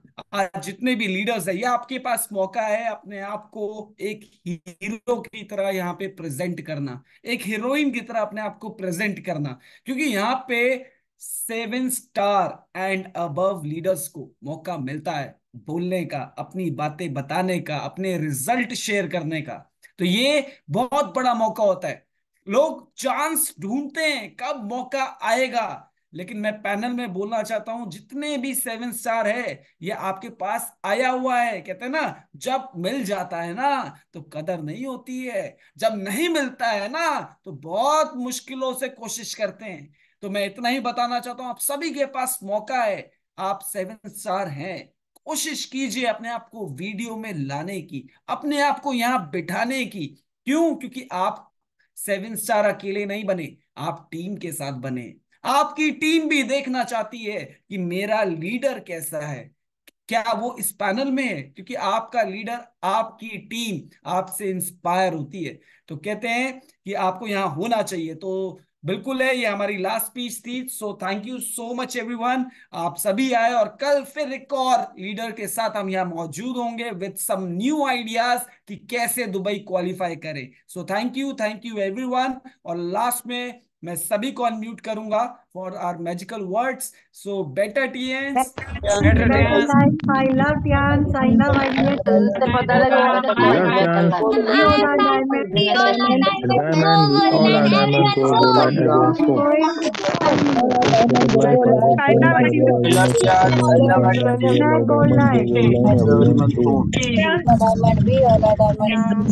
जितने भी लीडर्स है ये आपके पास मौका है अपने आप को एक हीरो की तरह यहाँ पे प्रेजेंट करना एक हीरोइन की तरह अपने आप को प्रेजेंट करना क्योंकि यहाँ पे seven star and above leaders को मौका मिलता है बोलने का अपनी बातें बताने का अपने रिजल्ट शेयर करने का तो ये बहुत बड़ा मौका होता है लोग चांस ढूंढते हैं कब मौका आएगा लेकिन मैं पैनल में बोलना चाहता हूं जितने भी सेवन स्टार है ये आपके पास आया हुआ है कहते हैं ना जब मिल जाता है ना तो कदर नहीं होती है जब नहीं मिलता है ना तो बहुत मुश्किलों से कोशिश करते हैं तो मैं इतना ही बताना चाहता हूं आप सभी के पास मौका है आप सेवन स्टार हैं कोशिश कीजिए अपने आप को वीडियो में लाने की अपने आप को यहाँ बिठाने की क्यों क्योंकि आप सेवन स्टार अकेले नहीं बने आप टीम के साथ बने आपकी टीम भी देखना चाहती है कि मेरा लीडर कैसा है क्या वो इस पैनल में है क्योंकि आपका लीडर आपकी टीम आपसे इंस्पायर होती है तो कहते हैं कि आपको यहाँ होना चाहिए तो बिल्कुल है ये हमारी लास्ट स्पीच थी so thank you so much everyone आप सभी आए और कल फिर एक और लीडर के साथ हम यहाँ मौजूद होंगे विद सम न्यू आइडियाज कि कैसे दुबई क्वालिफाई करें so thank you thank you everyone और लास्ट में मैं सभी को अनम्यूट करूंगा for our magical words. So better TNs. Better TNs. I love TNs. I love IBS.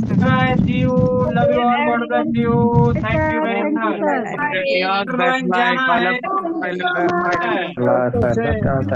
Thank you. Love you all. God bless you. Thank you very much. Yes, that's my Allah said that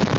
our